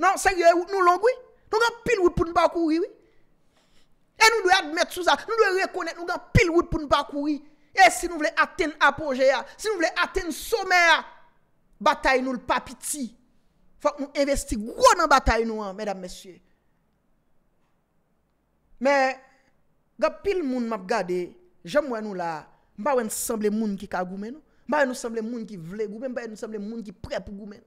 Nan se yon wout nou long wou Nou gen pil wout pou nou bakouri E nou dwe admèt sou sa Nou dwe rekonèt nou gen pil wout pou nou bakouri E si nou vle aten apogèa Si nou vle aten somèa batay nou l papiti, fòk nou investi gwo nan batay nou an, mèdam mèsyè. Mè, gò pil moun map gade, jèm wè nou la, mba wè n'assemble moun ki kagou mè nou, mba wè n'assemble moun ki vle gou mè, mba wè n'assemble moun ki pre pou gou mè.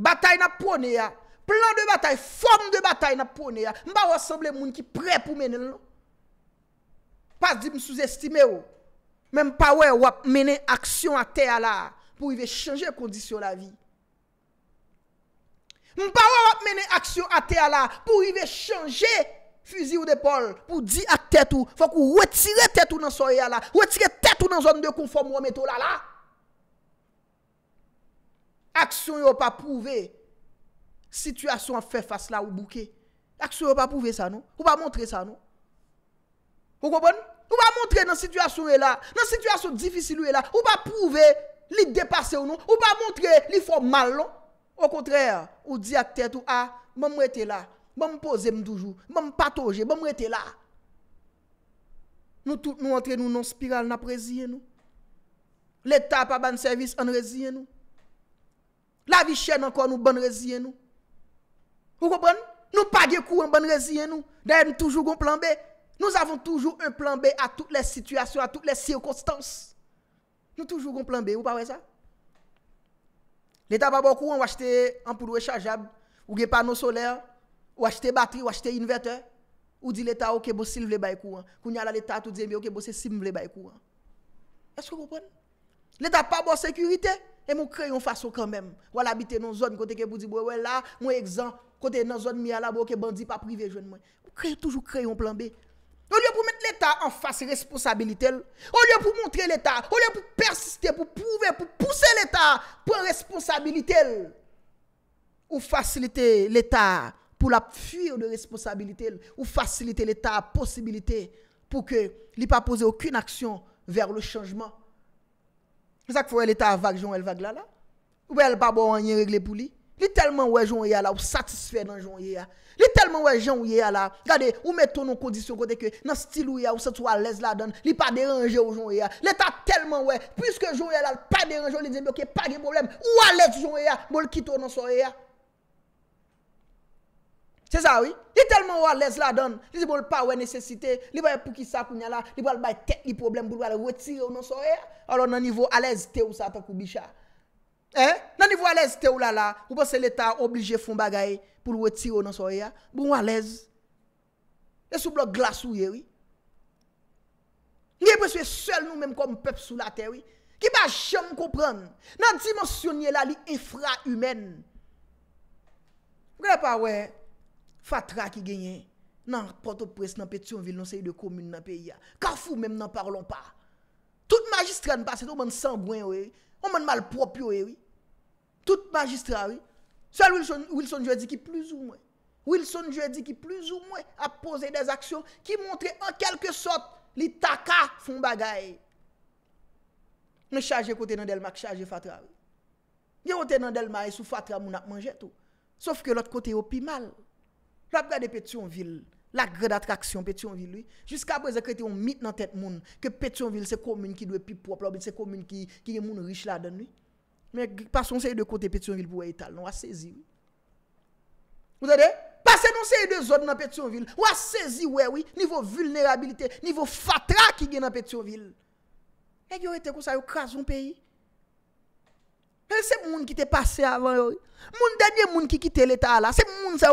Batay na pounè ya, plan de batay, fon de batay na pounè ya, mba wè n'assemble moun ki pre pou mè nè lò. Pas di msouz estime yo, mèm pa wè wap mène aksyon a tè a la, pou i ve chanje kondisyon la vi. M pa wap mene aksyon a te ala, pou i ve chanje fuzi ou depol, pou di a tet ou, fok ou wetire tet ou nan soya la, wetire tet ou nan zon de konform wame to la la. Aksyon yo pa pouve, sityasyon an fe fas la ou bouke. Aksyon yo pa pouve sa nou, yo pa montre sa nou. Ou kompon? Yo pa montre nan sityasyon e la, nan sityasyon difisyon e la, yo pa pouve fuzi, Li depase ou nou, ou pa montre li fò mal lò. Non? Ou kontrè, ou di ak tèt ou a, mè mwè tè la, mè mwè pose mdoujou, mè mwè patoje, mè mwè tè la. Nou tout nou entre nou nan spiral nan preziye nou. L'Etat pa ban servis an reziye nou. La vi chè nan kon nou ban reziye nou. Ou kopran? Nou pa gè kou an ban reziye nou. Dè, nou toujou gon plan B. Nou avon toujou un plan B a tout les situasyon, a tout les cirkostans. Nou toujou goun plan B, ou pa wè sa? Lè ta pa bo kou an wache te ampoulou e chajab, ou gè pano solèr, wache te batri, wache te inverter, ou di lè ta ou ke bo sil vle bay kou an, kou nye ala lè ta tout zemye ou ke bo se sim vle bay kou an. Est-ce que vous comprenez? Lè ta pa bo sekurité, et mou kreyon fassou kwen mèm, wè l'habité nan zon kote ke bou di bwe wè la, mwen egzan kote nan zon mi ala bo ke bandi pa prive jwen mwen. Mou kreyon toujou kreyon plan B. Ou lye pou mette l'Etat an fase responsabilitel, ou lye pou montre l'Etat, ou lye pou persiste, pou pouve, pou pousse l'Etat pou responsabilitel. Ou fasilite l'Etat pou la fuyre de responsabilitel, ou fasilite l'Etat a posibilite pou ke li pa pose okun aksyon ver le chanjman. Ou sa k fwè l'Etat vage joun, el vage lala, ou bel pa bo an yin regle pou li. Li telman wè joun wè la, wè satisfè nan joun wè la. Li telman wè joun wè la, gade, wè mè ton nou kodisyon kote kwe, nan stil wè la, wè sè tou wè alèz la dan, li pa deranjè wè joun wè la. Li ta telman wè, pwiske joun wè la, pa deranjè wè, li dèmè ok, pa gen problem, wè alèz joun wè la, bòl kito nan sò wè la. Se sa wè? Li telman wè alèz la dan, li zè bòl pa wè nèsesite, li wè pou ki sa pou nè la, li wè albèy tek li problem, bòl wè alè wè tire nan sò wè la, alò Eh? Nan nivou alèz te ou la la, ou pa se l'Etat oblige foun bagay pou l'wetiro nan soya, bou mou alèz. E sou blok glasouye, oui. Nye preswe sel nou menm kom pep sou la te, oui. Ki pa chèm koupran. Nan dimensyonye la li infra-humèn. Gè pa wè, fatra ki genyen, nan poto pres nan petion vil nan se yi de komine nan pe ya. Karfou menm nan parlon pa. Tout magistran paset ou menn sangwen, oui. Oman ma l'propyo ewi. Tout magistra ewi. Sèl Wilson Jeudy ki plus ou mwen. Wilson Jeudy ki plus ou mwen ap posey des aksyon ki montre en kelke sot li taka foun bagay. Ne chaje kote nan Delma ki chaje fatra ewi. Gye ote nan Delma e sou fatra moun ap manje tou. Sof ke lot kote yo pi mal. Rap gade peti yon vil. La grè d'attraksyon Pétionville, oui. Jusk apò, zè kretè yon mit nan tèt moun. Ke Pétionville, se komoun ki dwe pi poplo. Se komoun ki gen moun riche la den, oui. Mè, pason se yon de kote Pétionville pou wè ital. Non, wè sezi, oui. Mwè zè de? Pase non se yon de zon nan Pétionville. Wè sezi, wè, oui. Nivou vulnerabilite. Nivou fatra ki gen nan Pétionville. E gyo etè kon sa yon kras yon peyi. E se moun ki te pase avan, oui. Moun denye moun ki kite l'etal la. Se moun sa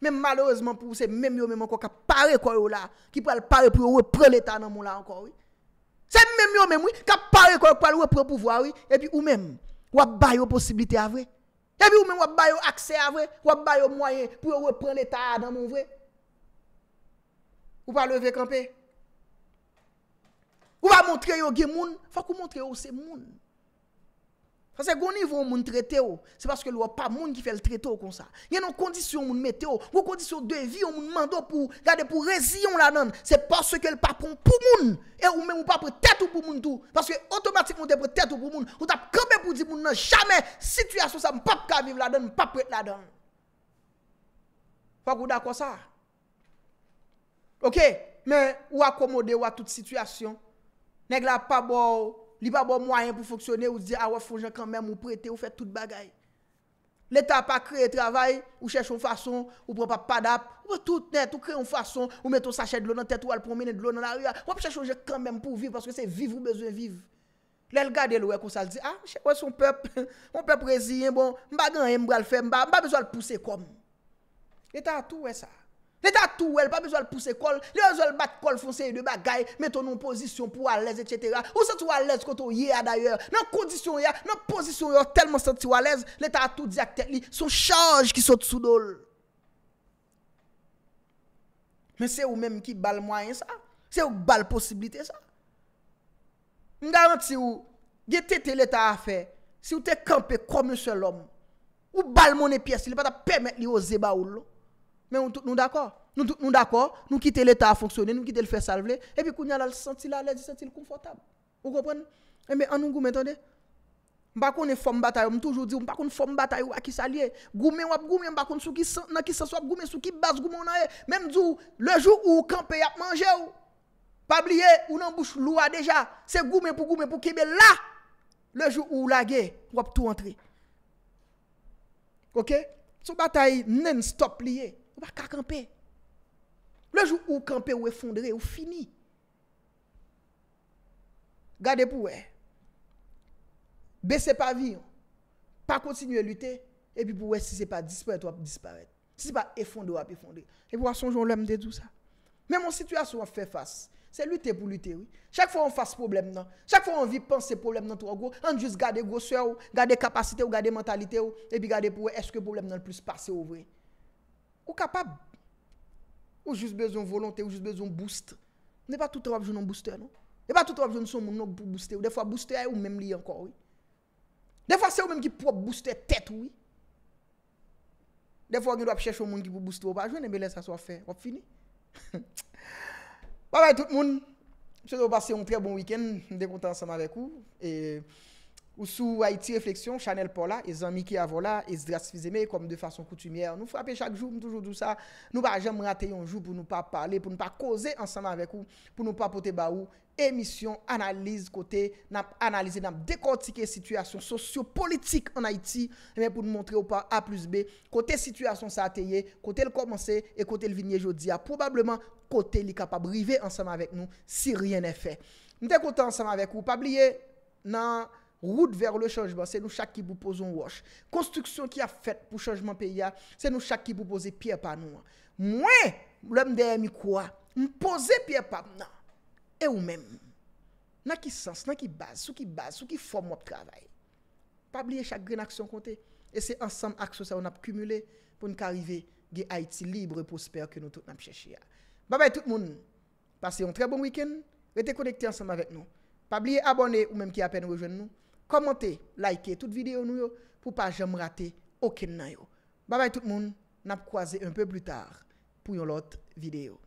Men malouzman pou se menm yo menm ankon ka pare kwa yo la, ki pral pare pou yo we pre l'Etat nan moun la ankon. Se menm yo menm wè, ka pare kwa yo wè pral pou vwa wè, e pi ou menm wap bay yo posibilite avre. E pi ou menm wap bay yo akse avre, wap bay yo mwaye pou yo we pre l'Etat nan moun vre. Ou pa levè kampè. Ou pa montre yo gè moun, fa kou montre yo se moun. Sa se gouni voun moun trete ou, se paske lwa pa moun ki fel trete ou kon sa. Yen nou kondisyon moun mete ou, moun kondisyon de vi, moun mandou pou gade pou rezillon la nan, se paske lwa pa proun pou moun, e ou men moun pa proun tetou pou moun tou, paske otomatik moun te proun tetou pou moun, moun tap kame pou di moun nan, chame, sityasyon sa moun pa proun kabiv la nan, moun pa proun et la nan. Pa kou da kwa sa? Ok, men, ou akomode ou a tout sityasyon, neg la pa bo ou, Li pa bo mwayen pou foksyone ou di ah, a wap fonje kanmèm ou prete ou fè tout bagay. Le ta pa kreye travay ou chèche ou fason ou prou pa padap. Ou pou tout net ou kreye ou fason ou mette ou sachè de lò nan tèt ou al promene de lò nan a riyan. Ou pou chèche ou jèk kanmèm pou vive paske se vive ou bezwen vive. Le l gade l wèk ou sa l di a wè son pèp, mon pèp rezien bon mba gen mbra l fè mba, mba bezwen l pousse kom. E ta tou wè sa. Lè ta tou wèl pa bezwèl pousse kol, lè wèl bak kol fonsè yè de bagay, meton nou posisyon pou walez, etc. Ou sè tou walez kontou yè a dayèr. Nan kondisyon yè, nan posisyon yò, telman sè tou walez, lè ta tou diak tèk li, sou chanj ki sò tsoudol. Men sè ou mèm ki bal mwayen sa? Sè ou bal posibilité sa? Mèm gavant si ou, gè tè tè lè ta a fè, si ou tè kampe kòm yon sè lòm, ou bal mounè piès, li pata pèmèk li o zè ba ou lò. Men, nou d'akor. Nou d'akor. Nou kite l'Etat a fonksyoner. Nou kite l'fe salvele. E pi kou nyalal senti l'alèd, senti l'komfortab. Eh, m'm ou kopwen? E mi anou goume, tonde? Mbakon e fom bataye. M toujou di ou mbakon fom bataye ou akisa liye. Goume wap goume mbakon sou ki saswap goume sou ki bas goumon ane. Men djou, le jou ou kanpe yap manje ou. Pab liye, ou nan bouch loua deja. Se goume pou goume pou kebe la. Le jou ou lage, wap tou antre. Ok? Sou bataye nen stop liye. Ou pa kakampe. Lej ou kampe ou efondre ou fini. Gade pou we. Bese pa vi. Pa kontinu e lute. E pi pou we si se pa dispare to ap dispare. Si se pa efondre ou ap efondre. E pou wason joun lèm de tout sa. Men mon sitwasyon wap fè fase. Se lute pou lute. Chak fò an fase problem nan. Chak fò an vi panse problem nan to a go. An jist gade goswe ou. Gade kapasite ou. Gade mentalite ou. E pi gade pou we eske problem nan l plus pase ou vre. Ou kapab, ou jis bezon volante, ou jis bezon boost. Ne pa tout wap joun nou booster nou. Ne pa tout wap joun sou moun nou booster. Ou defwa booster ae ou mem li ankor ou. Defwa se ou men ki pou booster tet ou. Defwa gen wap chèch ou moun ki pou booster ou. Wajwen e me lè sa so a fè. Wap fini. Wabay tout moun. Mwen chèch ou basse yon trè bon week-end. Mwen dekontan sa ma lèkou. Ou sou Haiti Reflexion, Chanel Paula, e zanmi ki avola, e z dras fizeme, kom de fason koutumier, nou frapi chak jou, mou toujou dousa, nou ba jem rate yon jou pou nou pa pale, pou nou pa koze ansanman avek ou, pou nou pa pote ba ou, emisyon, analize, kote, nanp analize, nanp dekotike situasyon sosyo-politik an Haiti, mwen pou nou montre ou pa A plus B, kote situasyon sa ateye, kote l komonse, e kote l vinye jodi, a probableman kote li kapab rive ansanman avek nou, si ryen e fe. Mwen te kote ansanman avek ou, pabliye nanp Rout ver le chanjman, se nou chak ki pou pouzoun wosh. Konstruksyon ki a fèt pou chanjman pe ya, se nou chak ki pou pouzé piè pa nou. Mwen, lèm deyè mi kwa, m pouzé piè pa nou. E ou mèm. Nè ki sens, nè ki baz, sou ki baz, sou ki form wot kravay. Pabliye chak green aksyon kontè. E se ansam aksyon sa ou nap kumule pou nou karive ge Haiti libre pou spèr ke nou tout mèm chèchè ya. Babè tout moun. Passe yon tre bon week-end. Rete konekte ansam avèk nou. Pabliye abonè ou mèm ki apè komente, like e tout videyo nou yo pou pa jem rate oken nan yo. Babay tout moun, nap kwaze un peu blu tar pou yon lot videyo.